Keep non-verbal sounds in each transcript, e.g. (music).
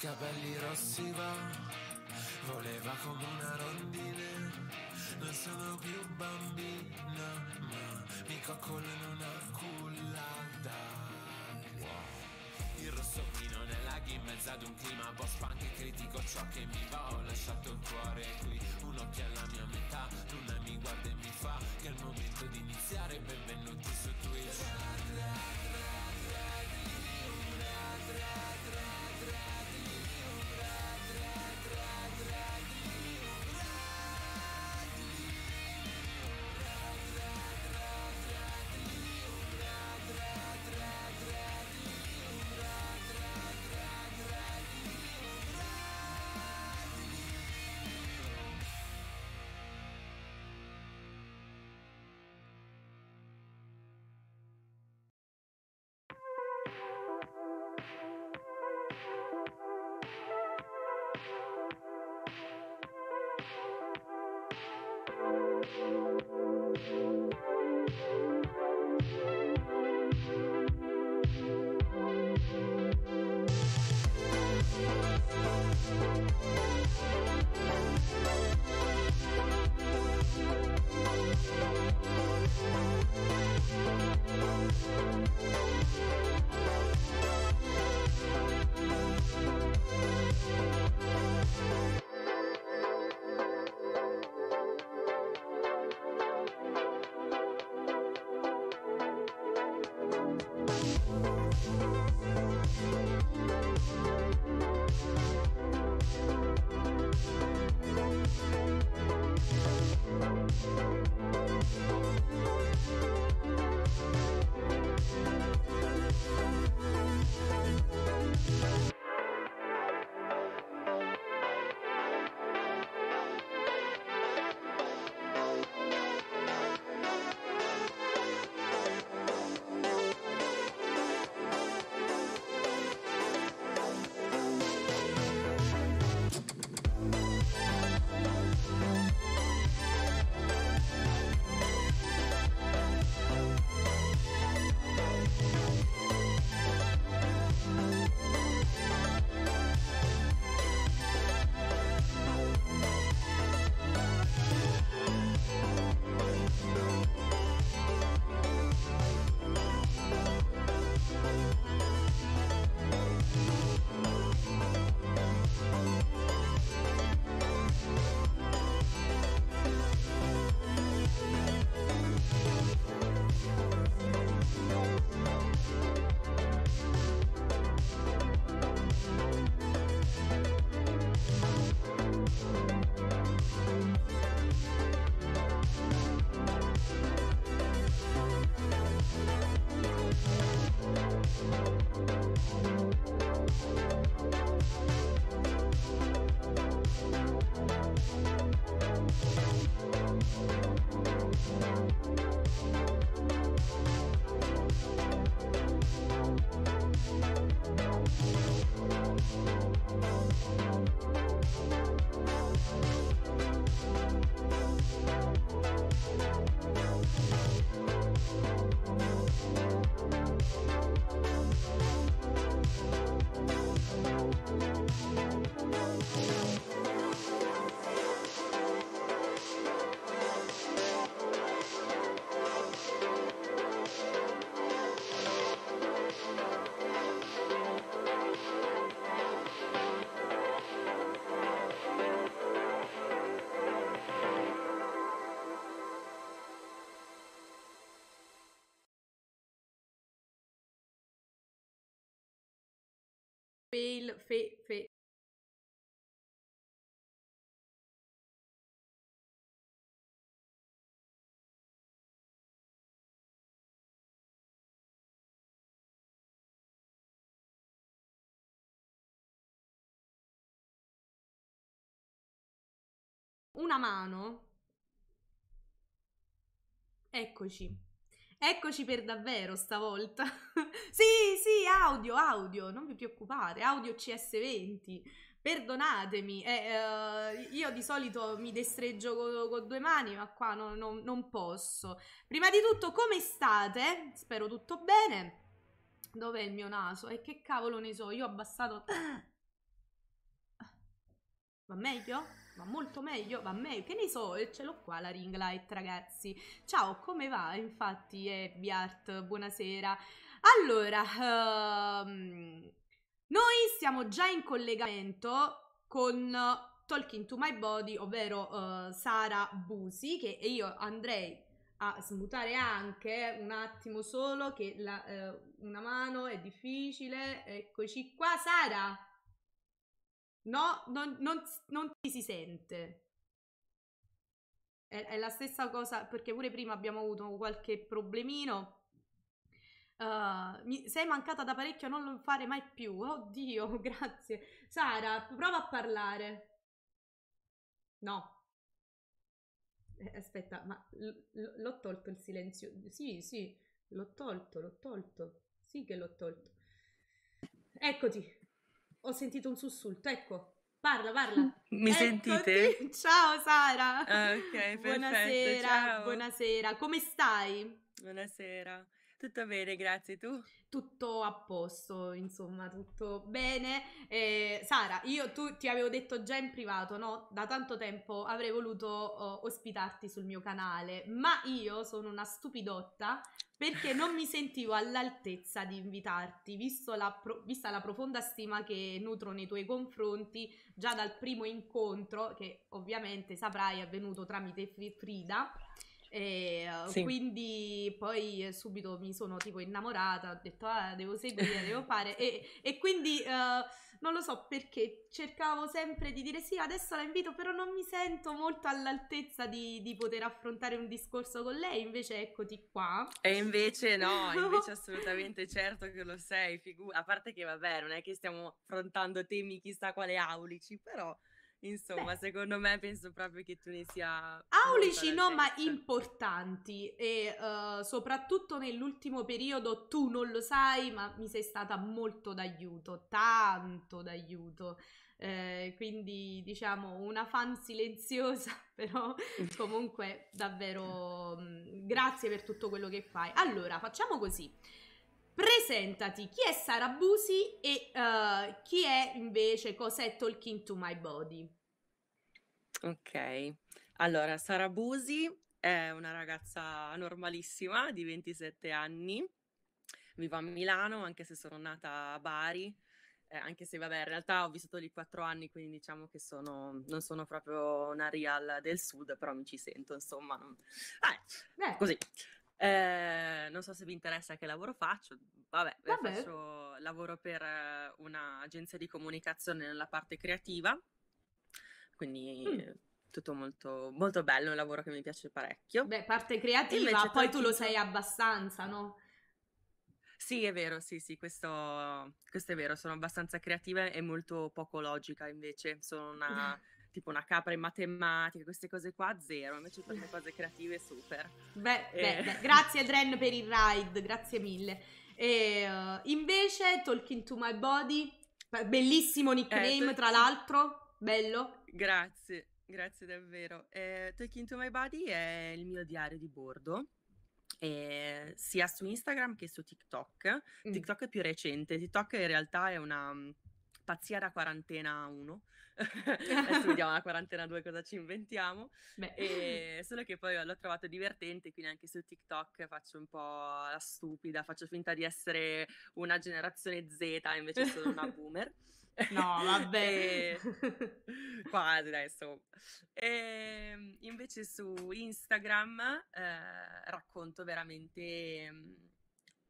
capelli rossi va, voleva come una rondine, non sono più bambina, ma mi coccolo in una cullata. Il rosso vino nella laghi in mezzo ad un clima boss anche critico ciò che mi va Ho lasciato il cuore qui, un occhio alla mia metà Luna mi guarda e mi fa che è il momento di iniziare Benvenuti su Twitch Thank you. fail, fe, fe. Una mano. Eccoci. Eccoci per davvero stavolta. (laughs) sì, sì, audio, audio, non vi preoccupate, audio CS20. Perdonatemi, eh, uh, io di solito mi destreggio con, con due mani, ma qua no, no, non posso. Prima di tutto, come state? Spero tutto bene. Dov'è il mio naso? E eh, che cavolo ne so, io ho abbassato... Va (clears throat) meglio? ma molto meglio, va meglio, che ne so, e ce l'ho qua la ring light ragazzi. Ciao, come va? Infatti, eh, Biart, buonasera. Allora, um, noi siamo già in collegamento con Talking to My Body, ovvero uh, Sara Busi, che io andrei a smutare anche un attimo solo che la, uh, una mano è difficile. Eccoci qua, Sara. No, non, non, non ti si sente. È, è, la stessa cosa perché pure prima abbiamo avuto qualche problemino. Uh, mi, sei mancata da parecchio, non lo fare mai più. Oddio, (laughs) grazie. Sara, prova a parlare. No. Eh, aspetta, ma l- l- l'ho tolto il silenzio. Sì, sì, l'ho tolto, l'ho tolto. Sì che l'ho tolto. Eccoti ho sentito un sussulto, ecco. Parla, parla. (laughs) Mi Eccoti. sentite? (laughs) Ciao Sara. ok, perfetto. Buonasera, ciao. buonasera. Come stai? Buonasera. Tutto bene, grazie. Tu? Tutto a posto, insomma, tutto bene. Eh, Sara, io tu, ti avevo detto già in privato, no? Da tanto tempo avrei voluto uh, ospitarti sul mio canale, ma io sono una stupidotta perché non mi sentivo all'altezza di invitarti, la pro- vista la profonda stima che nutro nei tuoi confronti già dal primo incontro, che ovviamente saprai è avvenuto tramite Frida e ehm, sì. quindi poi eh, subito mi sono tipo innamorata, ho detto ah, devo seguire, devo fare e, e quindi uh, non lo so perché cercavo sempre di dire sì, adesso la invito, però non mi sento molto all'altezza di, di poter affrontare un discorso con lei, invece eccoti qua. E invece no, (laughs) invece assolutamente certo che lo sei, figu- a parte che vabbè non è che stiamo affrontando temi chissà quale aulici, però Insomma, Beh. secondo me penso proprio che tu ne sia... Aulici no, ma importanti e uh, soprattutto nell'ultimo periodo tu non lo sai, ma mi sei stata molto d'aiuto, tanto d'aiuto. Eh, quindi diciamo una fan silenziosa, (laughs) però comunque davvero mh, mm, grazie per tutto quello che fai. Allora, facciamo così. Presentati, chi è Sara Busi e uh, chi è invece, cos'è Talking to My Body? Ok, allora Sara Busi è una ragazza normalissima di 27 anni, vivo a Milano anche se sono nata a Bari, eh, anche se vabbè in realtà ho vissuto lì 4 anni quindi diciamo che sono, non sono proprio una real del sud però mi ci sento insomma, eh, così. Eh, non so se vi interessa che lavoro faccio, vabbè, vabbè. Faccio, lavoro per eh, un'agenzia di comunicazione nella parte creativa, quindi mm. tutto molto, molto bello, è un lavoro che mi piace parecchio. Beh, parte creativa, poi tu lo sai abbastanza, no? Sì, è vero, sì, sì, questo, questo, è vero, sono abbastanza creativa e molto poco logica invece, sono una (laughs) tipo una capra in matematica, queste cose qua zero, invece tutte le (laughs) cose creative super. Beh, eh. beh, beh. grazie Dren per il ride, grazie mille. E, uh, invece Talking to My Body, bellissimo eh, nickname eh, tra l'altro, bello. Grazie, grazie davvero. Eh, Talking to My Body è il mio diario di bordo. Eh, sia su Instagram che su TikTok. Mm. TikTok mm. è più recente. TikTok in realtà è una, mm, pazzia da quarantena 1, (laughs) adesso vediamo la quarantena 2 cosa ci inventiamo, e, solo che poi l'ho trovato divertente, quindi anche su TikTok faccio un po' la stupida, faccio finta di essere una generazione Z, invece sono una (laughs) boomer. No, vabbè. (laughs) Quasi adesso. E ehm, invece su Instagram eh, racconto veramente mm,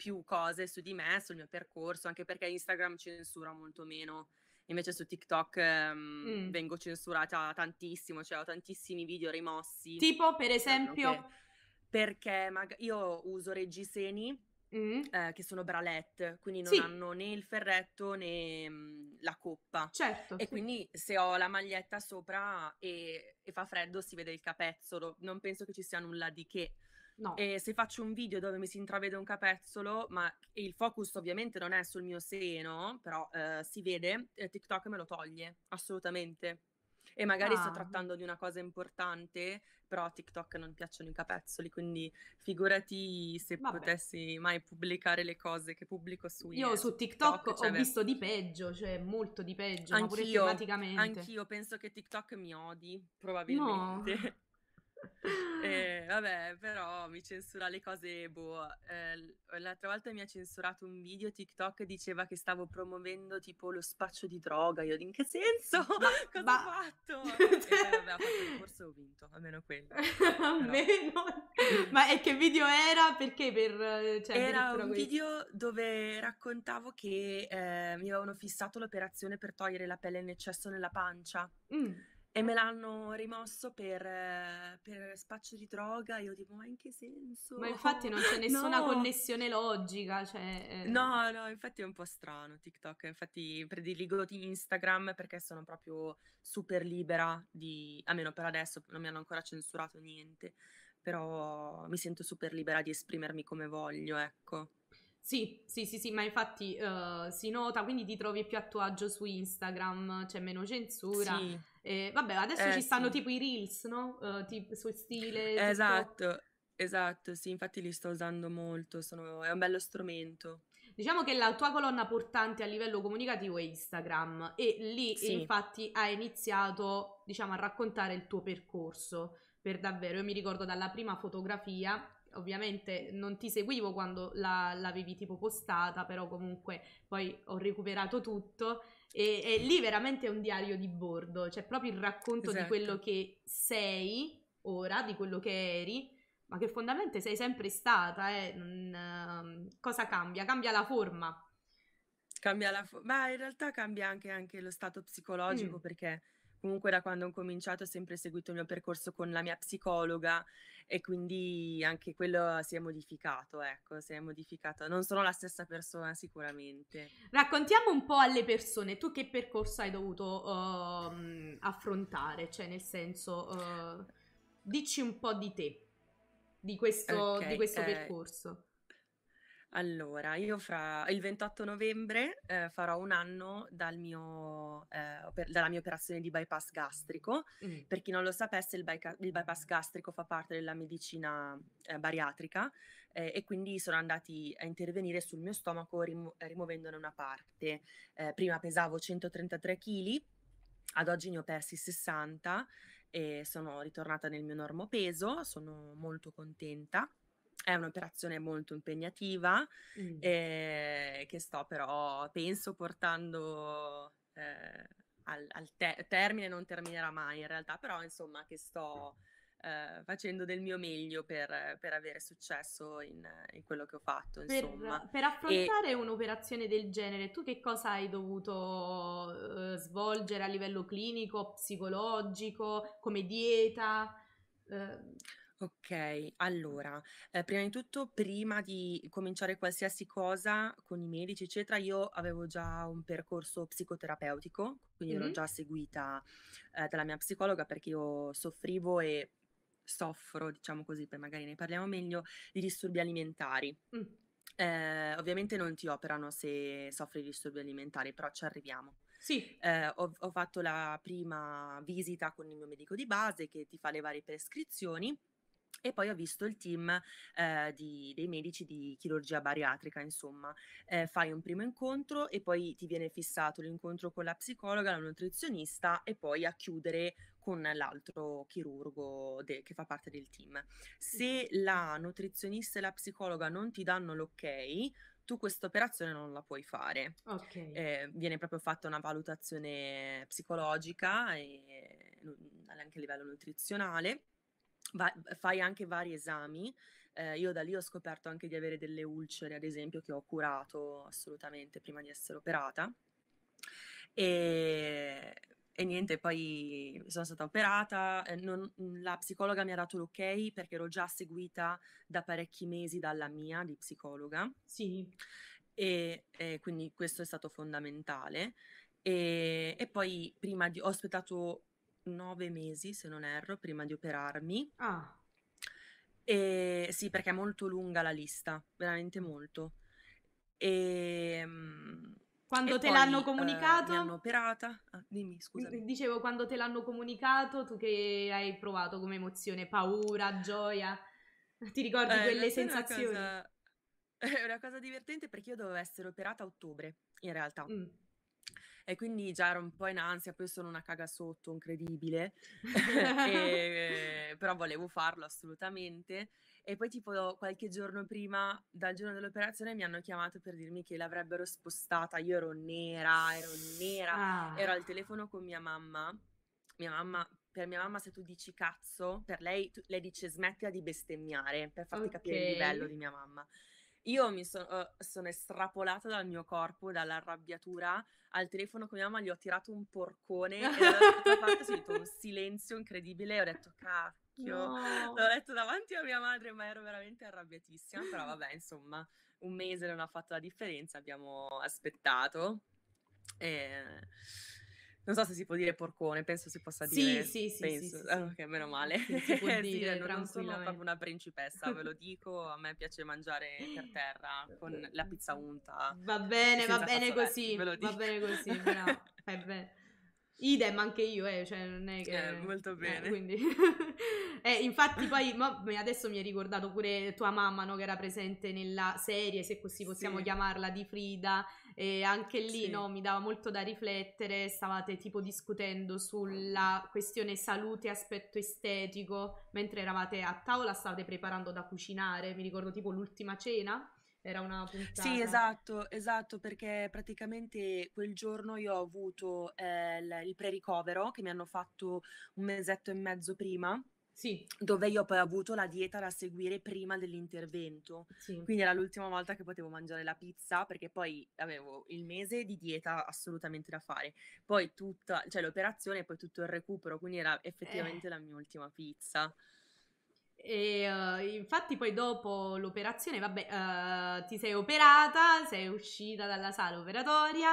più cose su di me, sul mio percorso, anche perché Instagram censura molto meno. Invece su TikTok um, mm. vengo censurata tantissimo, cioè ho tantissimi video rimossi. Tipo, per cioè, esempio... Perché mag- io uso reggiseni, Mm. Eh, che sono bralette, quindi non sì. hanno né il ferretto né mh, mm, la coppa. Certo. E sì. quindi se ho la maglietta sopra e, e, fa freddo si vede il capezzolo, non penso che ci sia nulla di che. No. E se faccio un video dove mi si intravede un capezzolo, ma il focus ovviamente non è sul mio seno, però eh, si vede, eh, TikTok me lo toglie, assolutamente. E magari ah. sto trattando di una cosa importante, però a TikTok non piacciono i capezzoli, quindi figurati se Vabbè. potessi mai pubblicare le cose che pubblico su Io su TikTok, TikTok cioè, ho visto di peggio, cioè molto di peggio, anch'io, ma pure tematicamente. Anch'io penso che TikTok mi odi, probabilmente. No. (laughs) eh, vabbè, però mi censura le cose, boh. Eh, l'altra volta mi ha censurato un video TikTok che diceva che stavo promuovendo tipo lo spaccio di droga. Io in che senso? (laughs) Ma, (laughs) Cosa ma... ho fatto? eh, (laughs) vabbè, ho fatto il corso e ho vinto, almeno quello. almeno. ma e che video era? Perché per... Cioè, era un questo? video dove raccontavo che eh, mi avevano fissato l'operazione per togliere la pelle in eccesso nella pancia. Mm. E me l'hanno rimosso per, eh, per spaccio di droga. Io dico, ma in che senso? Ma infatti non c'è (laughs) nessuna no. connessione logica. Cioè... Eh. No, no, infatti è un po' strano TikTok. Infatti prediligo Instagram perché sono proprio super libera di... almeno per adesso non mi hanno ancora censurato niente, però mi sento super libera di esprimermi come voglio, ecco. Sì, sì, sì, sì, ma infatti uh, si nota, quindi ti trovi più a tuo agio su Instagram, c'è meno censura. Sì. E, eh, vabbè, adesso eh, ci stanno sì. tipo i reels, no? Uh, eh, tipo su stile. Esatto, tutto. esatto, sì, infatti li sto usando molto, sono... è un bello strumento. Diciamo che la tua colonna portante a livello comunicativo è Instagram e lì sì. infatti hai iniziato, diciamo, a raccontare il tuo percorso per davvero. Io mi ricordo dalla prima fotografia ovviamente non ti seguivo quando la, l'avevi tipo postata, però comunque poi ho recuperato tutto e, e lì veramente è un diario di bordo, cioè proprio il racconto esatto. di quello esatto. che sei ora, di quello che eri, ma che fondamentalmente sei sempre stata, eh. non, uh, cosa cambia? Cambia la forma. Cambia la forma, ma in realtà cambia anche, anche lo stato psicologico mm. perché comunque da quando ho cominciato ho sempre seguito il mio percorso con la mia psicologa e quindi anche quello si è modificato, ecco, si è modificato. Non sono la stessa persona sicuramente. Raccontiamo un po' alle persone, tu che percorso hai dovuto uh, affrontare, cioè nel senso, uh, dici un po' di te, di questo, okay, di questo eh... percorso. Allora, io fra il 28 novembre eh, farò un anno dal mio, eh, oper- dalla mia operazione di bypass gastrico. Mm. Per chi non lo sapesse, il, byca- il bypass gastrico fa parte della medicina eh, bariatrica eh, e quindi sono andati a intervenire sul mio stomaco rimu- rimuovendone una parte. Eh, prima pesavo 133 kg, ad oggi ne ho persi 60 e sono ritornata nel mio normo peso, sono molto contenta. È un'operazione molto impegnativa mm. eh, che sto però, penso, portando eh, al, al te- termine, non terminerà mai in realtà, però insomma che sto eh, facendo del mio meglio per, per avere successo in, in, quello che ho fatto. Per, per affrontare e... un'operazione del genere, tu che cosa hai dovuto uhm, svolgere a livello clinico, psicologico, come dieta? Ehm? Ok, allora, ehm, prima di tutto, prima di cominciare qualsiasi cosa con i medici, eccetera, io avevo già un percorso psicoterapeutico, quindi ero Mh-mh. già seguita, ehm, dalla mia psicologa perché io soffrivo e soffro, diciamo così, poi magari ne parliamo meglio, di disturbi alimentari. Mh. Ehm, ovviamente non ti operano se soffri di disturbi alimentari, però ci arriviamo. Sì. Ehm, ho ho fatto la prima visita con il mio medico di base che ti fa le varie prescrizioni e poi ho visto il team eh, di, dei medici di chirurgia bariatrica, insomma, eh, fai un primo incontro e poi ti viene fissato l'incontro con la psicologa, la nutrizionista e poi a chiudere con l'altro chirurgo de- che fa parte del team. Se la nutrizionista e la psicologa non ti danno l'ok, tu questa operazione non la puoi fare. Okay. Eh, viene proprio fatta una valutazione psicologica e anche a livello nutrizionale Va- mhmm, fai anche vari esami. Eh, io da lì ho scoperto anche di avere delle ulcere, ad esempio, che ho curato assolutamente prima di essere operata. E, e niente, poi sono stata operata. Ehm, non, mhmm, la psicologa mi ha dato l'ok perché ero già seguita da parecchi mesi dalla mia di psicologa. Sì. e, e quindi questo è stato fondamentale. E, e, poi prima di, ho aspettato nove mesi, se non erro, prima di operarmi. Ah. E, sì, perché è molto lunga la lista, veramente mm. molto. E, ehm, quando e te poi, l'hanno comunicato? Eh, mi hanno operata. Ah, dimmi, scusa. Dicevo, quando te l'hanno comunicato, tu che hai provato come emozione? Paura, gioia? (laughs) Ti ricordi eh, quelle sensazioni? È una, cosa, (laughs) è una cosa divertente perché io dovevo essere operata a ottobre, in realtà. Mm e quindi già ero un po' in ansia, poi sono una caga sotto, incredibile, (laughs) (laughs) e, però volevo farlo assolutamente. E poi tipo qualche giorno prima, dal giorno dell'operazione, mi hanno chiamato per dirmi che l'avrebbero spostata, io ero nera, ero nera, ah. ero al telefono con mia mamma, mia mamma per mia mamma se tu dici cazzo, per lei tu, lei dice smettila di bestemmiare per farti okay. capire il livello di mia mamma. Io mi son, uh, sono estrapolata dal mio corpo, dall'arrabbiatura. Al telefono con mia mamma gli ho tirato un porcone (laughs) e da parte sentito un silenzio incredibile ho detto cacchio. No. L'ho detto davanti a mia madre, ma ero veramente arrabbiatissima. Però vabbè, (laughs) insomma, un mese non ha fatto la differenza, abbiamo aspettato. E non so se si può dire porcone, penso si possa dire. Sì, sì, sì. sì, sì ah, ok, meno male. si può (laughs) dire, sì, non sono proprio una principessa, ve lo dico. A me piace mangiare per (laughs) terra con la pizza unta. Va bene, va bene così. Va bene così, bravo. Fai bene. Idem anche io, eh, cioè non è che... Eh, molto eh, bene. Eh, quindi... (laughs) eh, infatti poi mo, adesso mi hai ricordato pure tua mamma, no, che era presente nella serie, se così possiamo sì. chiamarla, di Frida, e anche lì, sì. no, mi dava molto da riflettere, stavate tipo discutendo sulla questione salute e aspetto estetico, mentre eravate a tavola, stavate preparando da cucinare, mi ricordo tipo l'ultima cena era una puntata. Sì, esatto, esatto, perché praticamente quel giorno io ho avuto eh, il pre-ricovero che mi hanno fatto un mesetto e mezzo prima. Sì. Dove io poi ho avuto la dieta da seguire prima dell'intervento. Sì. Quindi era l'ultima volta che potevo mangiare la pizza perché poi avevo il mese di dieta assolutamente da fare. Poi tutta, cioè l'operazione e poi tutto il recupero, quindi era eh. effettivamente eh. la mia ultima pizza. E uh, infatti poi dopo l'operazione, vabbè, uh, ti sei operata, sei uscita dalla sala operatoria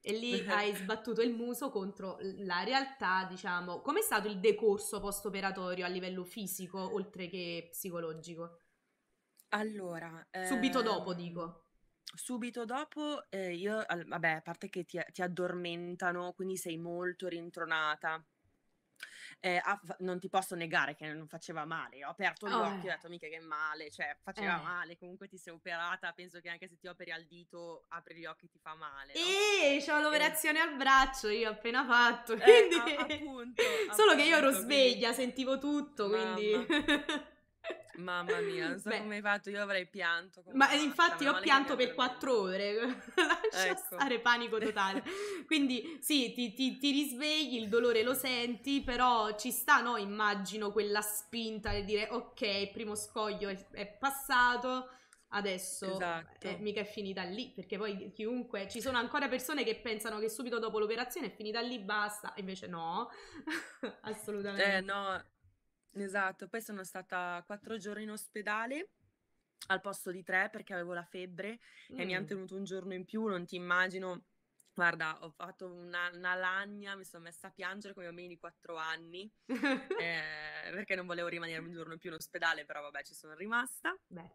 e lì (laughs) hai sbattuto il muso contro la realtà, diciamo. Com'è stato il decorso post-operatorio a livello fisico, oltre che psicologico? Allora... Subito ehm, dopo, dico. Subito dopo, eh, io, vabbè, a parte che ti, ti addormentano, quindi sei molto rintronata eh, ha, non ti posso negare che non faceva male, ho aperto gli oh. occhi e ho eh. detto mica che male, cioè faceva eh. male, comunque ti sei operata, penso che anche se ti operi al dito, apri gli occhi ti fa male. No? E c'ho l'operazione e... al braccio, io ho appena fatto, eh, quindi... Eh, a, appunto, (laughs) Solo appunto, che io ero sveglia, sentivo tutto, Mamma. quindi... (laughs) Mamma mia, non so Beh. come hai fatto, io avrei pianto. Ma matta, infatti ho pianto per quattro ore, (laughs) lascia ecco. stare panico totale. (laughs) Quindi sì, ti, ti, ti, risvegli, il dolore lo senti, però ci sta, no? Immagino quella spinta di dire ok, il primo scoglio è, è passato, adesso esatto. eh, mica è finita lì, perché poi chiunque, ci sono ancora persone che pensano che subito dopo l'operazione è finita lì, basta, invece no, (laughs) eh, assolutamente. Eh no, Esatto, poi sono stata quattro giorni in ospedale al posto di tre perché avevo la febbre mm. e mi hanno mm. tenuto un giorno in più, non ti immagino. Guarda, ho fatto una, una lagna, mi sono messa a piangere come bambini di quattro anni (laughs) eh, perché non volevo rimanere un giorno in più in ospedale, però vabbè, ci sono rimasta. Beh.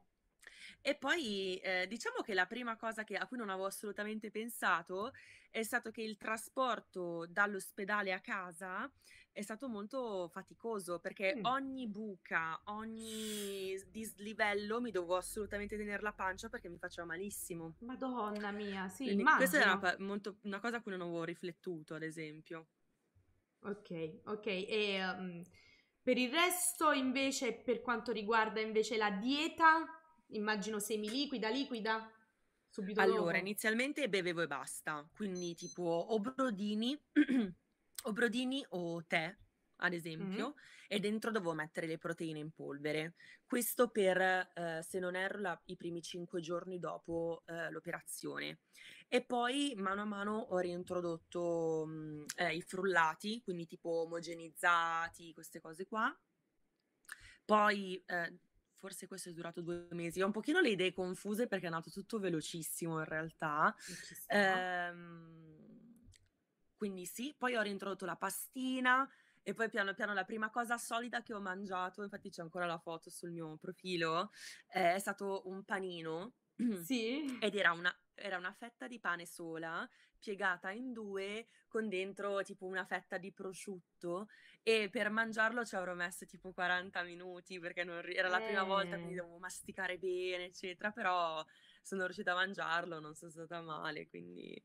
E poi eh, diciamo che la prima cosa che, a cui non avevo assolutamente pensato è stato che il trasporto dall'ospedale a casa è stato molto faticoso perché mm. ogni buca, ogni dislivello mi dovevo assolutamente tenere la pancia perché mi faceva malissimo. Madonna mia, sì, Quindi, Questa è una, molto, una, cosa a cui non avevo riflettuto, ad esempio. Ok, ok. E um, per il resto, invece, per quanto riguarda invece la dieta, immagino semiliquida, liquida? Subito allora, dopo. inizialmente bevevo e basta, quindi tipo o brodini (clears throat) o brodini o tè, ad esempio, mm-hmm. e dentro dovevo mettere le proteine in polvere. Questo per, eh, se non erro, la, i primi cinque giorni dopo eh, l'operazione. E poi mano a mano ho reintrodotto mh, eh, i frullati, quindi tipo omogenizzati, queste cose qua. Poi eh, forse questo è durato due mesi. Ho un pochino le idee confuse perché è andato tutto velocissimo in realtà. Ehm quindi sì, poi ho reintrodotto la pastina e poi piano piano la prima cosa solida che ho mangiato, infatti c'è ancora la foto sul mio profilo, eh, è stato un panino. (clears throat) Sì. Ed era una, era una fetta di pane sola, piegata in due, con dentro tipo una fetta di prosciutto e per mangiarlo ci avrò messo tipo 40 minuti perché non, era la prima volta, quindi eh. dovevo masticare bene, eccetera, però sono riuscita a mangiarlo, non sono stata male, quindi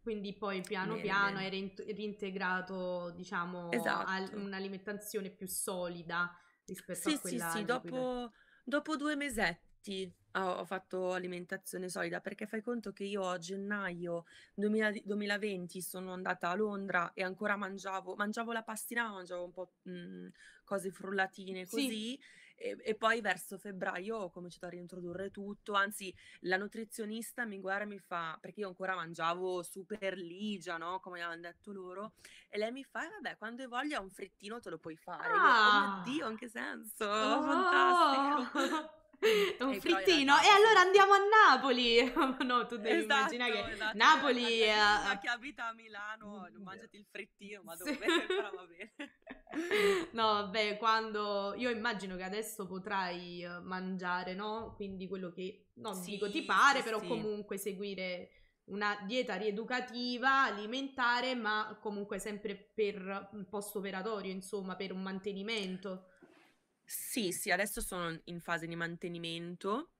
quindi poi piano bene, piano bene. è reintegrato diciamo esatto. a un'alimentazione più solida rispetto sì, a quella sì sì dopo, dopo due mesetti ho fatto alimentazione solida perché fai conto che io a gennaio 2000, 2020 sono andata a Londra e ancora mangiavo, mangiavo la pastina, mangiavo un po' mh, mm, cose frullatine così sì e, e, poi verso febbraio ho cominciato a reintrodurre tutto, anzi la nutrizionista mi guarda e mi fa, perché io ancora mangiavo super ligia, no? come avevano detto loro, e lei mi fa, eh, vabbè, quando hai voglia un frittino te lo puoi fare. Ah. Io, oh mio ah! Dio, in che senso? Oh. Fantastico! (laughs) È un e eh, frittino. E allora andiamo a Napoli. (laughs) no, tu devi esatto, immaginare che esatto. Cioè, Napoli è... Eh, che abita a Milano, mm, non mangiati il frittino, ma dove? Sì. Però va bene. (laughs) No, vabbè, quando io immagino che adesso potrai eh, mangiare, no? Quindi quello che non sì, dico ti pare, sì, però sì. comunque seguire una dieta rieducativa alimentare, ma comunque sempre per post operatorio, insomma, per un mantenimento. Sì, sì, adesso sono in fase di mantenimento.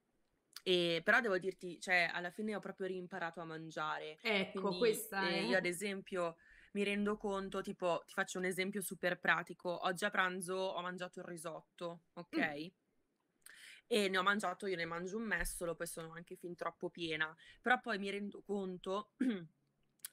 E, però devo dirti, cioè, alla fine ho proprio rimparato a mangiare. Ecco, Quindi, questa eh, è... Io ad esempio mi rendo conto, tipo, ti faccio un esempio super pratico. Oggi a pranzo ho mangiato il risotto, ok? Mm. E ne ho mangiato, io ne mangio un mess solo, poi sono anche fin troppo piena. Però poi mi rendo conto (clears throat)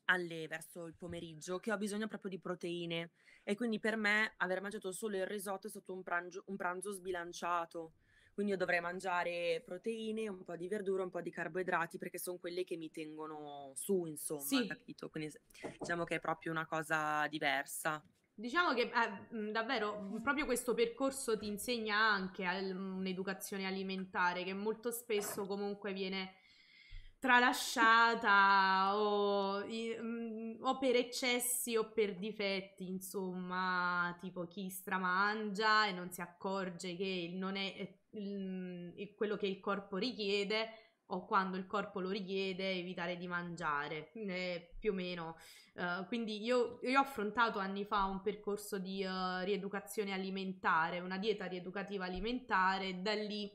alle, verso il pomeriggio che ho bisogno proprio di proteine e quindi per me aver mangiato solo il risotto è stato un pranzo, un pranzo sbilanciato. Quindi io dovrei mangiare proteine, un po' di verdura, un po' di carboidrati perché sono quelle che mi tengono su, insomma, sì. capito? Quindi diciamo che è proprio una cosa diversa. Diciamo che eh, davvero proprio questo percorso ti insegna anche al, un'educazione alimentare che molto spesso comunque viene tralasciata o, mm, o, per eccessi o per difetti, insomma, tipo chi stramangia e non si accorge che non è mm, il, quello che il corpo richiede o quando il corpo lo richiede evitare di mangiare, eh, più o meno. Uh, quindi io, io, ho affrontato anni fa un percorso di uh, rieducazione alimentare, una dieta rieducativa alimentare, da lì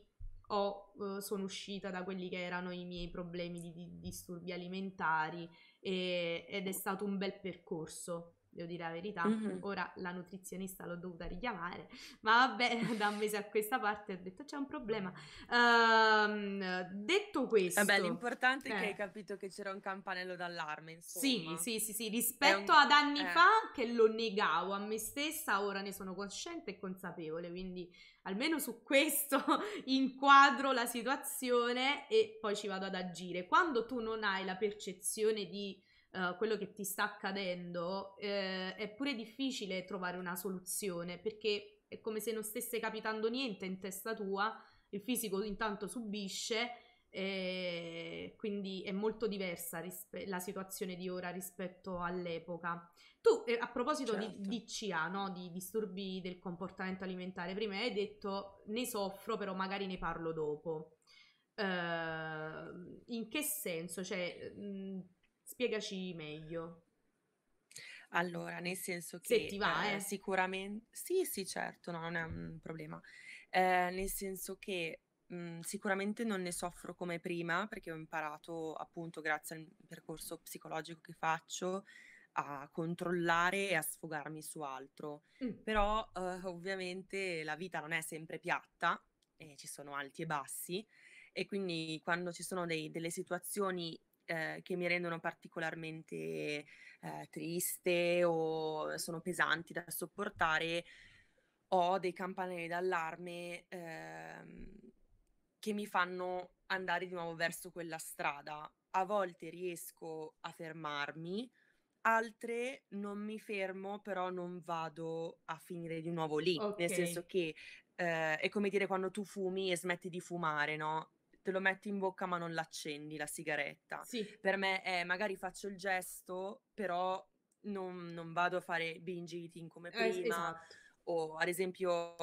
o uh, sono uscita da quelli che erano i miei problemi di, di disturbi alimentari e, ed è stato un bel percorso devo dire la verità. Mm-hmm. Ora la nutrizionista l'ho dovuta richiamare, ma vabbè, (laughs) da un mese a questa parte ho detto c'è un problema. Uh, detto questo, vabbè, l'importante eh. è che hai eh. capito che c'era un campanello d'allarme. Insomma. Sì, sì, sì, sì. rispetto un... ad anni eh. fa che lo negavo a me stessa, ora ne sono cosciente e consapevole, quindi almeno su questo (laughs) inquadro la situazione e poi ci vado ad agire. Quando tu non hai la percezione di uh, quello che ti sta accadendo, eh, è pure difficile trovare una soluzione perché è come se non stesse capitando niente in testa tua, il fisico intanto subisce. E quindi è molto diversa rispe- la situazione di ora rispetto all'epoca. Tu, eh, a proposito certo. di DCA, no? di disturbi del comportamento alimentare, prima hai detto ne soffro, però magari ne parlo dopo. Uh, in che senso? Cioè, mh, mm, spiegaci meglio. Allora, nel senso che... Se ti va, eh, eh. Sicuramente... Sì, sì, certo, no, non è un problema. Eh, nel senso che mh, mm, sicuramente non ne soffro come prima, perché ho imparato, appunto, grazie al percorso psicologico che faccio, a controllare e a sfogarmi su altro. Mm. Però eh, ovviamente la vita non è sempre piatta, e ci sono alti e bassi e quindi quando ci sono dei, delle situazioni eh, che mi rendono particolarmente eh, triste o sono pesanti da sopportare, ho dei campanelli d'allarme ehm, che mi fanno andare di nuovo verso quella strada. A volte riesco a fermarmi, altre non mi fermo, però non vado a finire di nuovo lì, okay. nel senso che eh, è come dire quando tu fumi e smetti di fumare, no? Te lo metti in bocca ma non l'accendi la sigaretta. Sì. Per me è magari faccio il gesto, però non, non vado a fare binge eating come eh, prima. Eh, esatto. O ad esempio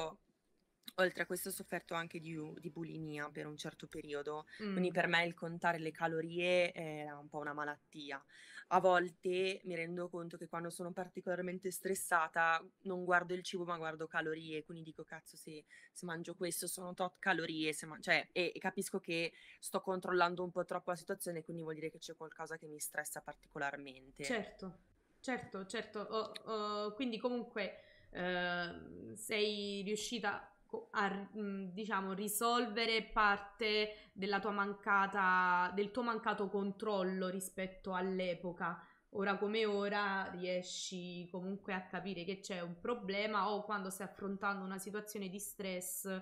Oltre a questo ho sofferto anche di, di bulimia per un certo periodo, mm. quindi per me il contare le calorie era un po' una malattia. A volte mi rendo conto che quando sono particolarmente stressata non guardo il cibo ma guardo calorie, quindi dico cazzo se, se mangio questo sono tot calorie, man- cioè, e, e capisco che sto controllando un po' troppo la situazione, quindi vuol dire che c'è qualcosa che mi stressa particolarmente. Certo, certo, certo. Oh, oh, quindi comunque eh, sei riuscita a, diciamo, risolvere parte della tua mancata, del tuo mancato controllo rispetto all'epoca. Ora come ora riesci comunque a capire che c'è un problema o quando stai affrontando una situazione di stress, eh,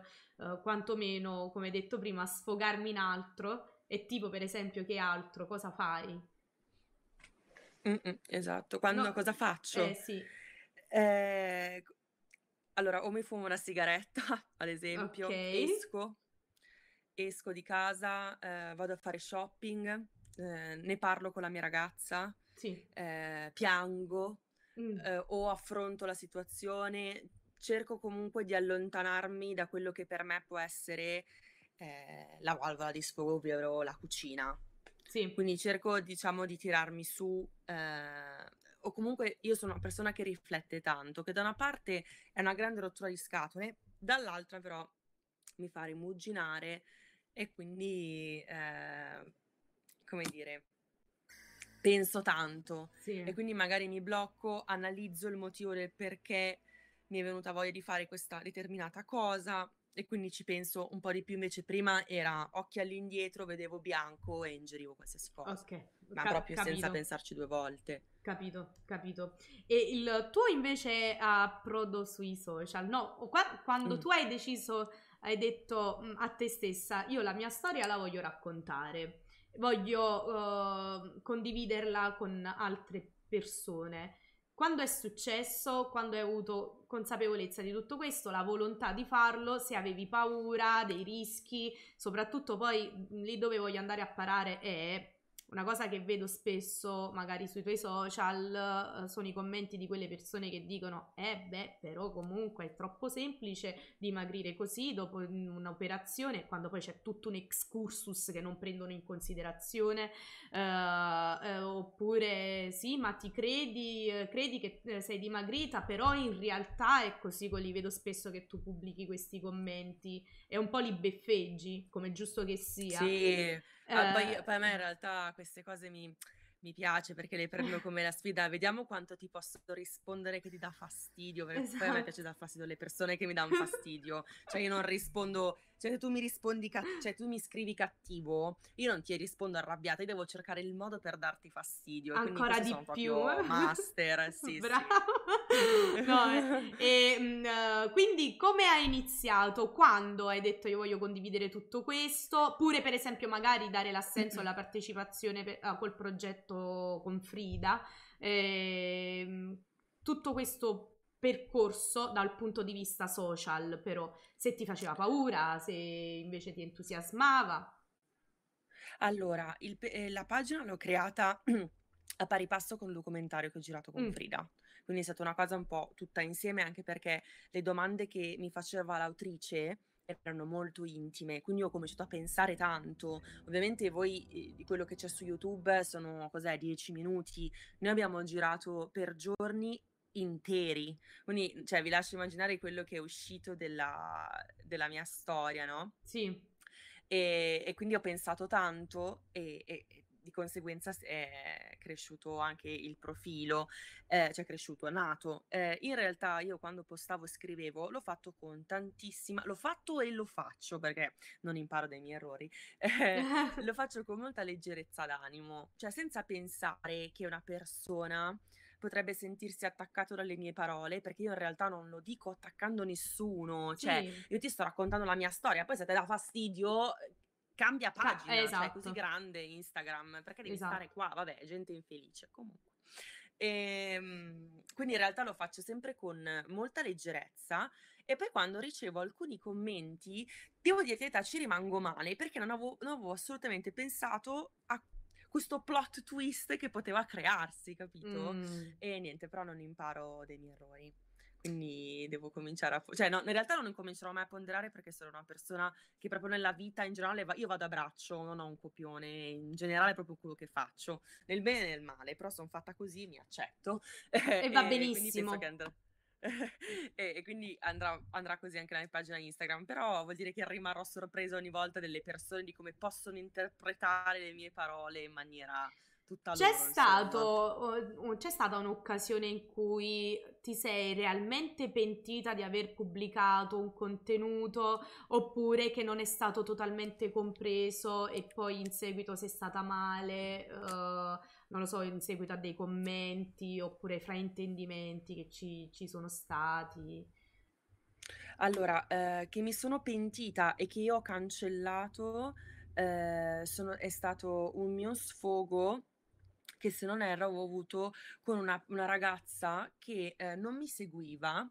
quantomeno, come detto prima, sfogarmi in altro. E tipo, per esempio, che altro? Cosa fai? Mm-mm, esatto, quando no, cosa faccio? Eh sì. Eh, allora, o mi fumo una sigaretta, (laughs) ad esempio, Okay. esco, esco di casa, ehm, vado a fare shopping, ehm, ne parlo con la mia ragazza, Sì. ehm, piango, Mh. Mm. ehm, o affronto la situazione, cerco comunque di allontanarmi da quello che per me può essere, ehm, la valvola di sfogo, ovvero la cucina. Sì. Quindi cerco, diciamo, di tirarmi su, ehm o comunque io sono una persona che riflette tanto, che da una parte è una grande rottura di scatole, dall'altra però mi fa rimuginare e quindi, eh, come dire, penso tanto sì. e quindi magari mi blocco, analizzo il motivo del perché mi è venuta voglia di fare questa determinata cosa e quindi ci penso un po' di più, invece prima era occhi all'indietro, vedevo bianco e ingerivo qualsiasi cosa. Ok ma Cap- proprio capito. senza pensarci due volte. Capito, capito. E il tuo invece approdo sui social, no? quando mm. tu hai deciso, hai detto mm, a te stessa, io la mia storia la voglio raccontare, voglio uh, condividerla con altre persone. Quando è successo, quando hai avuto consapevolezza di tutto questo, la volontà di farlo, se avevi paura dei rischi, soprattutto poi mm, lì dove voglio andare a parare è una cosa che vedo spesso, magari sui tuoi social, eh, sono i commenti di quelle persone che dicono: Eh, beh, però comunque è troppo semplice dimagrire così dopo un'operazione, quando poi c'è tutto un excursus che non prendono in considerazione. Eh, eh, oppure sì, ma ti credi, eh, credi che eh, sei dimagrita, però in realtà è così. Li vedo spesso che tu pubblichi questi commenti e un po' li beffeggi, come giusto che sia. Sì Ah, poi, eh, poi, a me in realtà queste cose mi, mi, piace perché le prendo (laughs) come la sfida, vediamo quanto ti posso rispondere che ti dà fastidio, perché esatto. poi a me esatto. piace dar fastidio alle persone che mi danno (laughs) fastidio, cioè io non rispondo cioè, se tu mi rispondi, ca- ah. cioè, tu mi scrivi cattivo, io non ti rispondo arrabbiata, io devo cercare il modo per darti fastidio. Ancora di più. (laughs) Master, sì. Bravo. Sì. (laughs) No, eh. e, ehm, mh, eh, quindi come hai iniziato? Quando hai detto io voglio condividere tutto questo? Pure, per esempio, magari dare l'assenso alla partecipazione per, uh, col progetto con Frida. Eh, tutto questo percorso dal punto di vista social, però se ti faceva paura, se invece ti entusiasmava. Allora, il, eh, la pagina l'ho creata (clears throat) a pari passo con il documentario che ho girato con mm. Frida. Quindi è stata una cosa un po' tutta insieme, anche perché le domande che mi faceva l'autrice erano molto intime, quindi ho cominciato a pensare tanto. Ovviamente voi eh, di quello che c'è su YouTube sono cos'è 10 minuti. Noi abbiamo girato per giorni interi. Quindi, cioè, vi lascio immaginare quello che è uscito della, della mia storia, no? Sì. E, e, quindi ho pensato tanto e, e, di conseguenza è cresciuto anche il profilo, eh, cioè è cresciuto, è nato. Eh, in realtà io quando postavo scrivevo l'ho fatto con tantissima, l'ho fatto e lo faccio perché non imparo dai miei errori, (laughs) eh, (laughs) lo faccio con molta leggerezza d'animo, cioè senza pensare che una persona potrebbe sentirsi attaccato dalle mie parole, perché io in realtà non lo dico attaccando nessuno, cioè sì. io ti sto raccontando la mia storia, poi se te dà fastidio cambia cioè, pagina, ah, esatto. cioè è così esatto. grande Instagram, perché devi esatto. stare qua, vabbè, gente infelice, comunque. E, ehm, quindi in realtà lo faccio sempre con molta leggerezza e poi quando ricevo alcuni commenti, devo dire che in ci rimango male perché non avevo, non avevo assolutamente pensato a questo plot twist che poteva crearsi, capito? Mm. E niente, però non imparo dei miei errori. Quindi devo cominciare a... Cioè, no, in realtà non comincerò mai a ponderare perché sono una persona che proprio nella vita in generale... Va... Io vado a braccio, non ho un copione, in generale è proprio quello che faccio, nel bene e nel male, però sono fatta così, mi accetto. (laughs) E va benissimo. Quindi penso che andrà (laughs) e, e, quindi andrà, andrà, così anche la mia pagina Instagram, però vuol dire che rimarrò sorpresa ogni volta delle persone di come possono interpretare le mie parole in maniera tutta c'è loro. Stato, c'è stata un'occasione in cui ti sei realmente pentita di aver pubblicato un contenuto oppure che non è stato totalmente compreso e poi in seguito sei stata male? Uh non lo so, in seguito a dei commenti oppure fraintendimenti che ci, ci sono stati? Allora, eh, che mi sono pentita e che io ho cancellato eh, sono, è stato un mio sfogo che se non erro ho avuto con una, una ragazza che eh, non mi seguiva